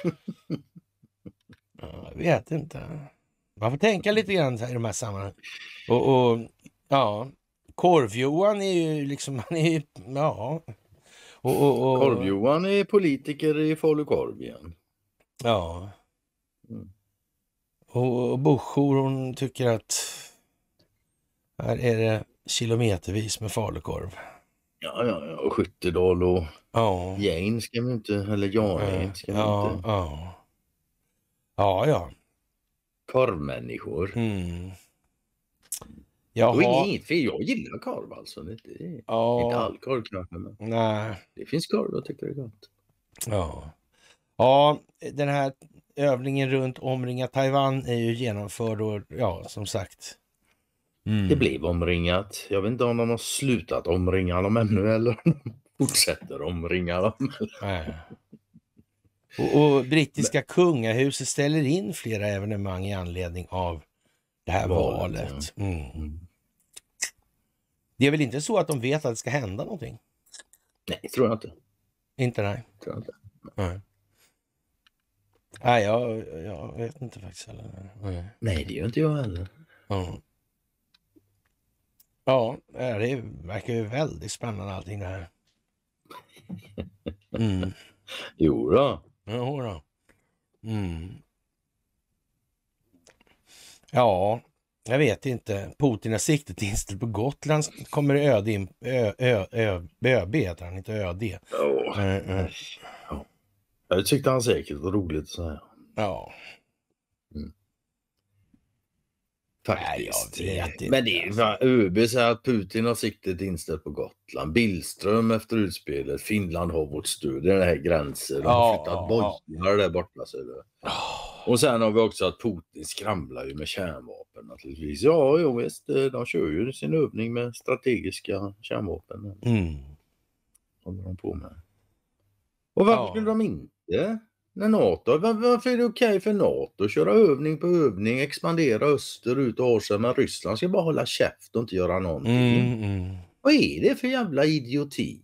ja, jag vet inte. Man får tänka lite grann i de här sammanhangen. Och, och ja, Korv-Johan är ju liksom, han är ju, ja. Och, och, och... Korv-Johan är politiker i falukorv igen. Ja. Mm. Och Buschor, hon tycker att här är det kilometervis med falukorv. Ja, ja, ja. Och Skyttedal och ja. Jane ska vi inte, eller eh, Jane ska vi ja, inte. Ja, ja. ja. Korvmänniskor. Mm. Jaha. Och inget fel, jag gillar korv alltså. Det är, ja. Inte all korv kanske, Nej. det finns korv, och tycker det är gott. Ja. ja, den här övningen runt omringa Taiwan är ju genomförd och ja, som sagt. Mm. Det blev omringat. Jag vet inte om de har slutat omringa dem ännu eller om de fortsätter omringa dem. Och, och, brittiska Men. kungahuset ställer in flera evenemang i anledning av det här valet. valet. Ja. Mm. mm. Det är väl inte så att de vet att det ska hända någonting? Nej, tror jag inte. Inte nej. Tror jag inte. nej. Nej, jag, jag vet inte faktiskt heller. Nej. Nej, det gör inte jag heller. Ja. Ja, det verkar ju väldigt spännande allting det här. Mm. jo då. Jo då. Mm. Ja, jag vet inte. Putin har siktet inställt på Gotland. Kommer ÖD in... Ö, ö, ö, ÖB heter han, inte ÖD. Oh. Mm, det tyckte han säkert var roligt att säga. Ja. Faktiskt. Mm. Nej, jag vet inte. Men det är, alltså. ÖB säger att Putin har siktet inställt på Gotland. Billström efter utspelet. Finland har vårt stöd. Det är den här gränsen. De har flyttat ja, bojar ja. där borta. Så det. Och sen har vi också att Putin skramlar ju med kärnvapen naturligtvis. Ja, jo, visst, eh, de kör ju sin övning med strategiska kärnvapen. Mm. Håller de på med. Och varför ja. skulle de inte inte när NATO, varför är det okej för NATO att köra övning på övning, expandera österut och har sig, men Ryssland ska bara hålla käft och inte göra någonting. Mm, mm. Vad är det för jävla idioti?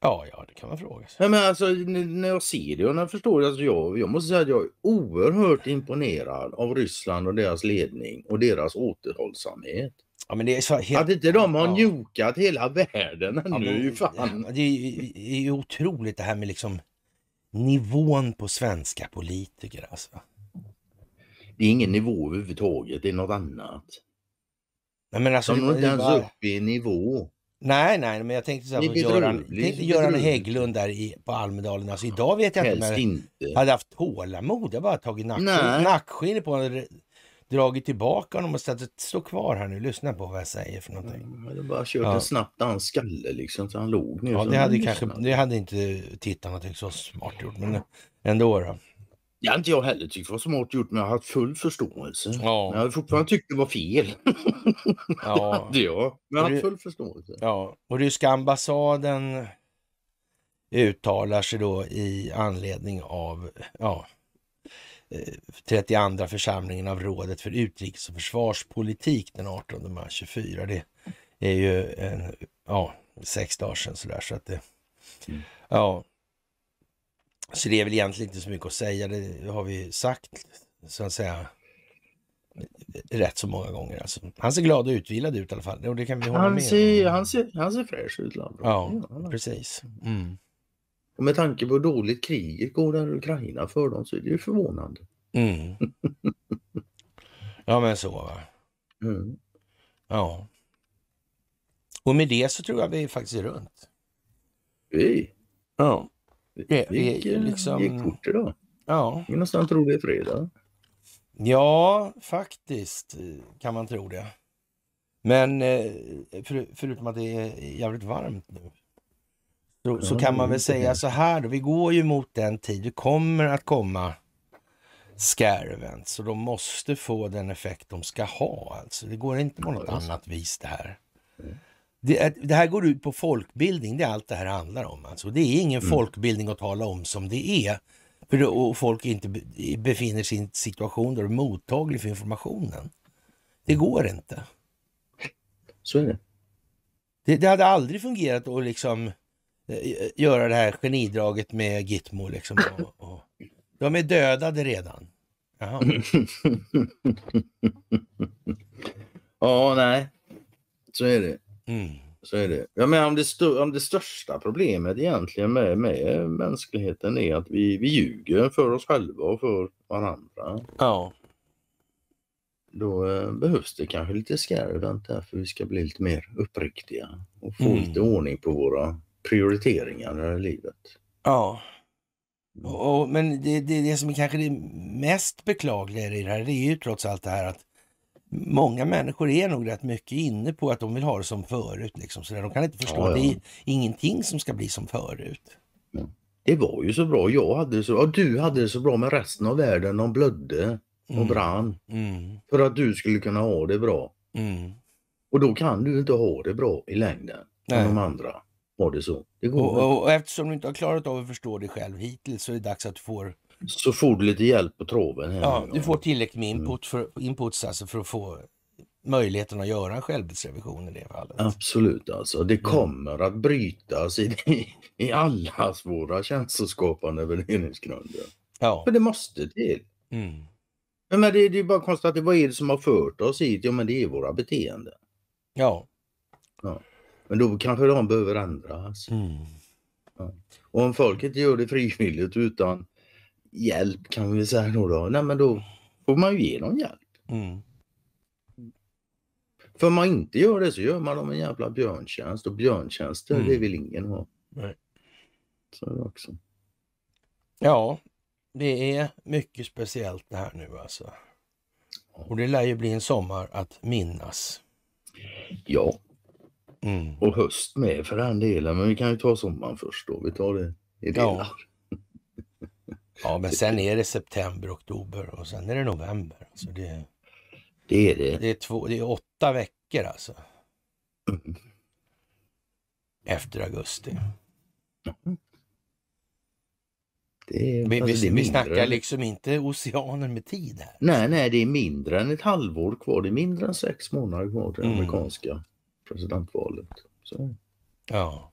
Ja, ja, det kan man fråga sig. Ja, men alltså, när jag ser det och när jag förstår det, alltså jag, jag måste säga att jag är oerhört imponerad av Ryssland och deras ledning och deras återhållsamhet. Ja, men det är så helt... Att inte de har ja. hela världen ännu, ja, men, fan. Det är, ju otroligt det här med liksom nivån på svenska politiker alltså. Det är ingen nivå överhuvudtaget, det är något annat. Nej, men alltså, De når inte ens bara... upp i nivå. Nej, nej, men jag tänkte så här på Göran, tänkte Göran Hägglund där i, på Almedalen. Alltså idag vet jag Helst inte om jag hade haft tålamod. Jag bara tagit nackskinnet på honom dragit tillbaka honom och sagt att stå kvar här nu, lyssna på vad jag säger för någonting. Ja, det bara kört ja. en snabbt anskalle liksom så han låg nu. Ja, det hade, kanske, det hade inte tittarna tyckt så smart gjort, men ändå. Då. Det har inte jag heller tyckt var smart gjort, men jag har haft full förståelse. Ja. Men jag hade fortfarande tyckt det var fel. Ja. det jag. Men jag har haft full förståelse. Ja, och ryska ambassaden uttalar sig då i anledning av ja, 32 församlingen av rådet för utrikes och försvarspolitik den 18 mars 24. Det är ju en, ja, sex dagar sedan sådär så att det, mm. ja. Så det är väl egentligen inte så mycket att säga, det har vi sagt så att säga rätt så många gånger. Alltså, han ser glad och utvilad ut i alla fall. Och det kan vi hålla han, med ser, Han, ser, han ser fräsch ut. Ja, ja precis. Mm. Och med tanke på hur dåligt kriget går där i Ukraina för dem så är det ju förvånande. Mm. ja men så va. Mm. Ja. Och med det så tror jag vi faktiskt är runt. Vi. Ja. Det, vi gick, eh, liksom... gick fort idag. Ja. Vi nästan tror det är fredag. Ja, faktiskt kan man tro det. Men eh, för, förutom att det är jävligt varmt nu så, så kan man väl säga så här då, vi går ju mot den tid, det kommer att komma scare events de måste få den effekt de ska ha. Alltså, det går inte på något annat vis det här. Mm. Det, det, här går ut på folkbildning, det är allt det här handlar om. Alltså, det är ingen mm. folkbildning att tala om som det är. För då, och folk inte befinner sig i en situation där de är mottagliga för informationen. Det går inte. Så är det. Det, det hade aldrig fungerat att liksom Eh, göra det här genidraget med Gitmo liksom. Och, och. De är dödade redan. Ja, oh, nej. Så är det. Mm. Så är det. Jag menar, om, det om det största problemet egentligen med, med mänskligheten är att vi, vi ljuger för oss själva och för varandra. Ja. Då eh, behövs det kanske lite scare där för vi ska bli lite mer uppriktiga och få mm. lite ordning på våra prioriteringarna i livet. Ja. Mm. Och, och, men det, det, det som är kanske det mest beklagliga i det här, det är ju trots allt det här att många människor är nog rätt mycket inne på att de vill ha det som förut. Liksom. Så de kan inte förstå, ja, ja. det är ingenting som ska bli som förut. Det var ju så bra, jag hade det så bra, du hade det så bra men resten av världen de blödde och mm. brann. Mm. För att du skulle kunna ha det bra. Mm. Och då kan du inte ha det bra i längden. Som de andra var det så. Det går och, och eftersom du inte har klarat av att förstå dig själv hittills så är det dags att du får... Så får du lite hjälp på traven. Här. Ja, du får tillräckligt med mm. input för, inputs alltså för att få möjligheten att göra en självbetsrevision i det fallet. Absolut alltså. Det mm. kommer att brytas i, i allas våra känsloskapande värderingsgrunder. Ja. För det måste till. Mm. Men det, det är bara att konstatera, vad är det som har fört oss hit? Ja men det är våra beteenden. Ja. ja. Men då kanske de behöver ändras. Alltså. Mm. Ja. Och om folket gör det frivilligt utan hjälp kan vi säga då, då. Nej, men då får man ju ge dem hjälp. Mm. För om man inte gör det så gör man dem en jävla björntjänst och björntjänster mm. det vill ingen ha. Nej. Så är det också. Ja, det är mycket speciellt det här nu alltså. Och det lär ju bli en sommar att minnas. Ja. Mm. Och höst med för den delen. Men vi kan ju ta sommaren först då. Vi tar det i delar. Ja. ja men sen är det september, oktober och sen är det november. Alltså det, det är det. Det är, två, det är åtta veckor alltså. Mm. Efter augusti. Mm. Är, vi, alltså vi, vi snackar liksom inte oceaner med tid här. Nej, nej, det är mindre än ett halvår kvar. Det är mindre än sex månader kvar till mm. amerikanska presidentvalet. Så. Ja.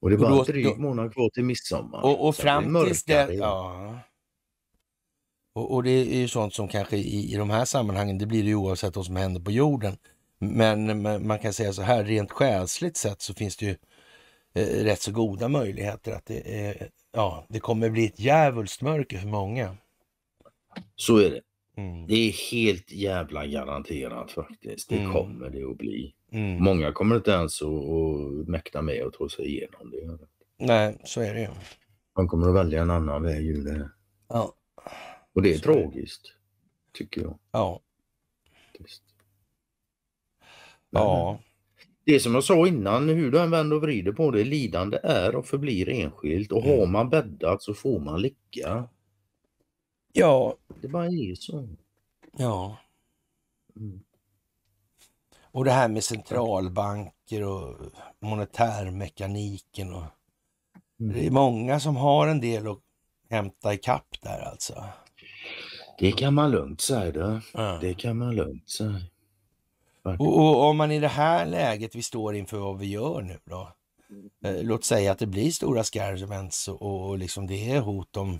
Och det var en dryg månad kvar till midsommar. Och, och fram tills det... Ja. Och, och, det är ju sånt som kanske i, i de här sammanhangen, det blir det ju oavsett vad som händer på jorden. Men man kan säga så här, rent själsligt sett så finns det ju eh, rätt så goda möjligheter att det, eh, ja, det kommer bli ett djävulskt mörker för många. Så är det. Mm. Det är helt jävla garanterat faktiskt. Det mm. kommer det att bli. Mm. Många kommer inte ens att, att mäkta med att ta sig igenom det. Nej, så är det ju. Man kommer att välja en annan väg ur det Ja. Och det är så. tragiskt, tycker jag. Ja. Just. Men, ja. Det som jag sa innan, hur du än vänder och vrider på det, lidande är och förblir enskilt och mm. har man bäddat så får man ligga. Ja. Det bara är så. Ja. Mm. Och det här med centralbanker och monetärmekaniken. Och, mm. Det är många som har en del att hämta ikapp där alltså. Det kan man lugnt säga. Det, ja. det kan man lugnt säga. Och, och, om man i det här läget vi står inför vad vi gör nu då. Eh, låt säga att det blir stora skarvens och, och liksom det är hot om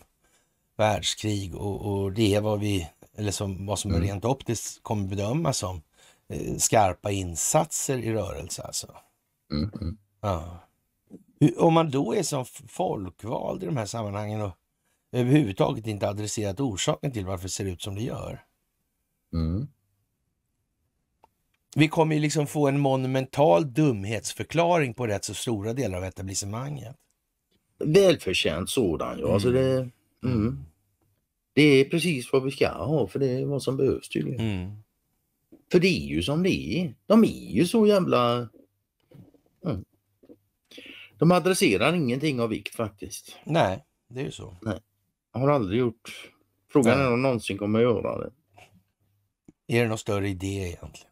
världskrig och, och det är vad vi, eller som, vad som mm. rent optiskt kommer bedömas som eh, skarpa insatser i rörelse alltså. Mm. mm. Ja. Om man då är som folkvald i de här sammanhangen och överhuvudtaget inte adresserat orsaken till varför det ser ut som det gör. Mm. Vi kommer ju liksom få en monumental dumhetsförklaring på rätt så stora delar av etablissemanget. Välförtjänt sådan ja. Alltså mm. Alltså det, Mm. mm. Det är precis vad vi ska ha för det är vad som behövs tydligen. Mm. För det är ju som det är. De är ju så jävla... Mm. De adresserar ingenting av vikt faktiskt. Nej, det är ju så. Nej. har aldrig gjort. Frågan Nej. är om de någonsin kommer att göra det. Är det någon större idé egentligen?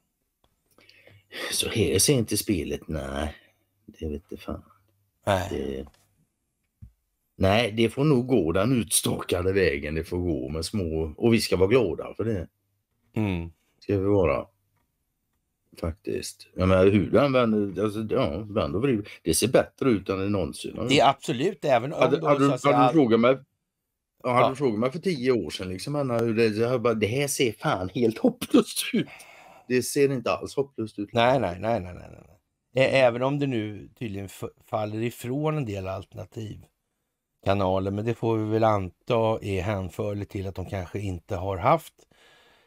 Så här ser inte spelet, nej. Det vet inte fan. Nej. Det... Nej, det får nog gå den utstakade vägen. Det får gå med små... Och vi ska vara glada för det. Mm. Ska vi vara. Faktiskt. Jag menar hur den vänder, alltså, ja, vänd och vrid. Det ser bättre ut än det någonsin Det är absolut, även om... Hade, då, hade, du, säga, hade du frågat mig Ja, hade du frågat mig för tio år sedan liksom, Anna, hur det, jag bara, det här ser fan helt hopplöst ut. Det ser inte alls hopplöst ut. Nej, nej, nej, nej, nej. Även om det nu tydligen faller ifrån en del alternativ kanaler. Men det får vi väl anta är hänförligt till att de kanske inte har haft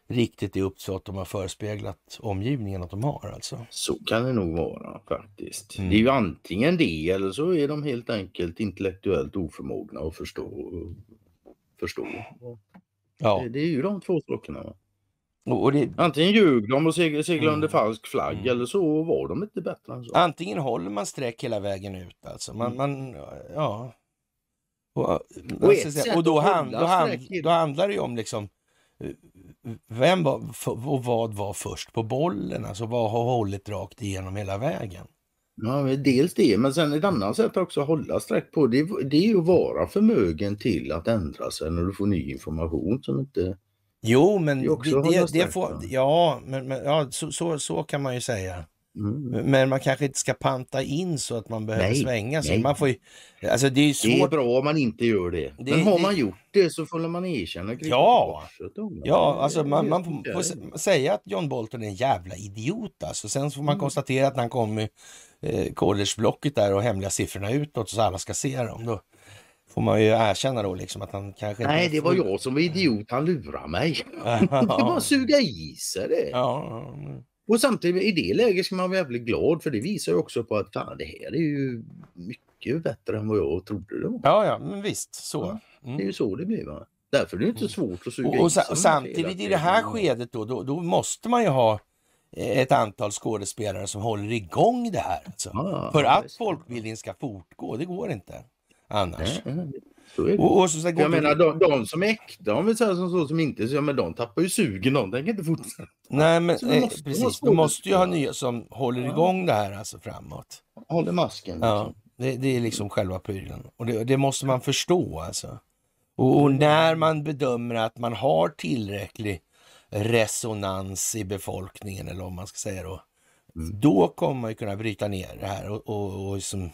riktigt det uppsåt de har förespeglat omgivningen att de har alltså. Så kan det nog vara faktiskt. Mm. Det är ju antingen det eller så är de helt enkelt intellektuellt oförmogna att förstå. förstå. Ja. Det, det är ju de två sakerna. Det... Antingen ljög de och seg seglade mm. under falsk flagg mm. eller så var de inte bättre än så. Antingen håller man streck hela vägen ut alltså. Man, mm. man ja, och, äh, och, och då, hand, då, hand, då handlar det ju om liksom eh, vem var, och vad var först på bollen? Alltså vad har hållit rakt igenom hela vägen? Ja, dels det, men sen ett annat sätt också att hålla streck på det, det är ju att vara förmögen till att ändra sig när du får ny information som inte... Jo, men det, det, det får... Ja, men, men ja, så, så, så kan man ju säga. Mm. Men man kanske inte ska panta in så att man behöver nej, svänga sig. Man får ju, alltså det, är svårt. det är bra om man inte gör det. det men har det... man gjort det så får man erkänna Ja, ja alltså man, man får, säga att John Bolton är en jävla idiot. Alltså. Sen får man mm. konstatera att när han kom med eh, collegeblocket där och hemliga siffrorna utåt så alla ska se dem. Då får man ju erkänna då liksom att han kanske... Nej, det var jag som var idiot. Han lurade mig. det var bara suga i sig det. Ja, ja. Och samtidigt i det läget ska man vara jävligt glad för det visar ju också på att fan, det här är ju mycket bättre än vad jag trodde det var. Ja, ja, men visst så. Ja, det är mm. ju så det blir va. Därför är det inte mm. svårt att suga och, och, och samtidigt i det här skedet då, då, då, måste man ju ha ett antal skådespelare som håller igång det här. Alltså. Ah, för att folkbildningen ska fortgå, det går inte annars. Nej, nej. Och, och så jag menar, de, de, som är äkta, om vi säger som så, som inte, så, ja, men de tappar ju sugen, de tänker inte fortsätta. Nej, men de eh, måste, precis. De måste, ju ha nya som håller igång det här alltså framåt. Håller masken. Ja, liksom. det, det, är liksom själva prylen. Och det, det måste man förstå alltså. Och, och, när mm. man bedömer att man har tillräcklig resonans i befolkningen, eller om man ska säga då, mm. då kommer man ju kunna bryta ner det här och, och, och liksom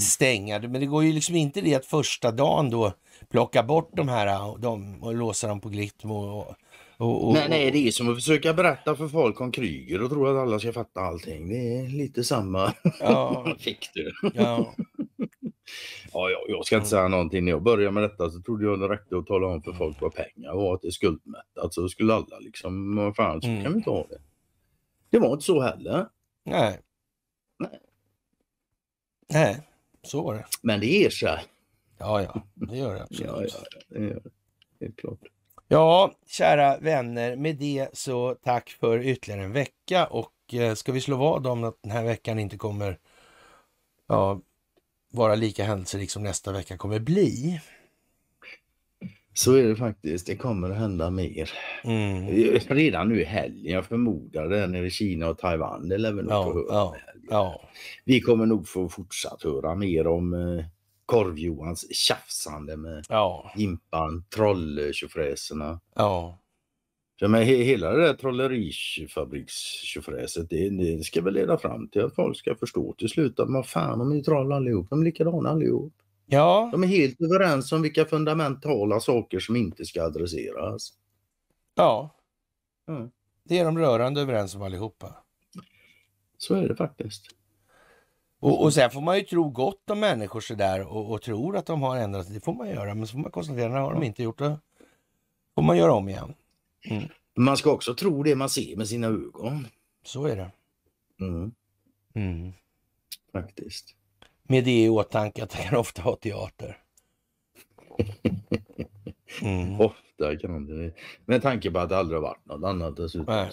stänga. Men det går ju liksom inte det att första dagen då plocka bort de här äh, de, och låsa dem på Glitmo. Och, och, och, nej, nej, det är som att försöka berätta för folk om Kryger och tro att alla ska fatta allting. Det är lite samma. Ja. Fick du. Ja. ja, jag, jag ska inte säga någonting. När jag började med detta så trodde jag det räckte att tala om för mm. folk vad pengar var, att det är skuldmättat. Så skulle alla liksom, vad fan, så mm. kan vi inte ha det. Det var inte så heller. Nej. Nej. Nej. Så var det. Men det är så. Ja, ja, det gör det absolut. ja, ja, Det är klart. Ja, kära vänner, med det så tack för ytterligare en vecka och eh, ska vi slå vad om att den här veckan inte kommer ja, vara lika händelserik som nästa vecka kommer bli? Så är det faktiskt. Det kommer att hända mer. Mm. Redan nu i helgen, jag förmodar det, nere i Kina och Taiwan, det lär vi nog ja, få höra. Ja, ja. Vi kommer nog få fortsatt höra mer om eh, Korv-Johans tjafsande med ja. Jimpan, Trolltjofräserna. Ja. Ja, men he hela det där trollerifabrikstjofräset det, det ska väl leda fram till att folk ska förstå till slut att man fan de är ju troll allihop, de är likadana allihop. Ja. De är helt överens om vilka fundamentala saker som inte ska adresseras. Ja. Mm. Det är de rörande överens om allihopa. Så är det faktiskt. Och, och sen får man ju tro gott om människor sådär och, och tror att de har ändrat sig. Det får man göra, men så får man konstatera att har de inte gjort det får man göra om igen. Mm. Man ska också tro det man ser med sina ögon. Så är det. Mm. mm. Faktiskt med det i åtanke att det kan ofta ha teater. Mm. Ofta kan det Med tanke på att det aldrig har varit något annat dessutom. Nej,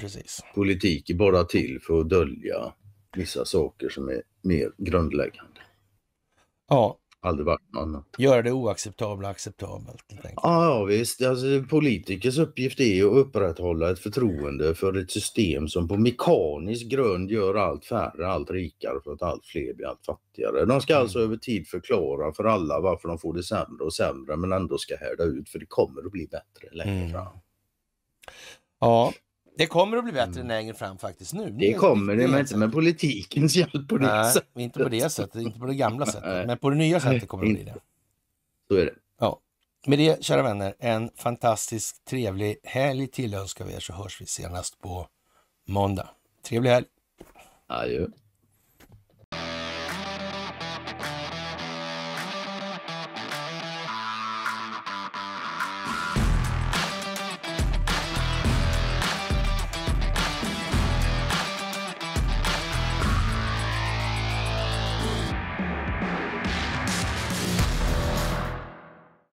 precis. Politik är bara till för att dölja vissa saker som är mer grundläggande. Ja, aldrig varit något annat. Göra det oacceptabla acceptabelt. Ja, ja, visst. Alltså, politikers uppgift är att upprätthålla ett förtroende för ett system som på mekanisk grund gör allt färre allt rikare för att allt fler blir allt fattigare. De ska alltså mm. över tid förklara för alla varför de får det sämre och sämre men ändå ska härda ut för det kommer att bli bättre längre mm. fram. Ja, det kommer att bli bättre mm. längre fram faktiskt nu. Det kommer det, men inte med politikens hjälp på det Nej, sättet. Inte på det sättet, inte på det gamla sättet. Men på det nya sättet kommer det att bli det. Så är det. Ja. Med det, kära vänner, en fantastisk trevlig helg tillönskar vi er så hörs vi senast på måndag. Trevlig helg! Adjö.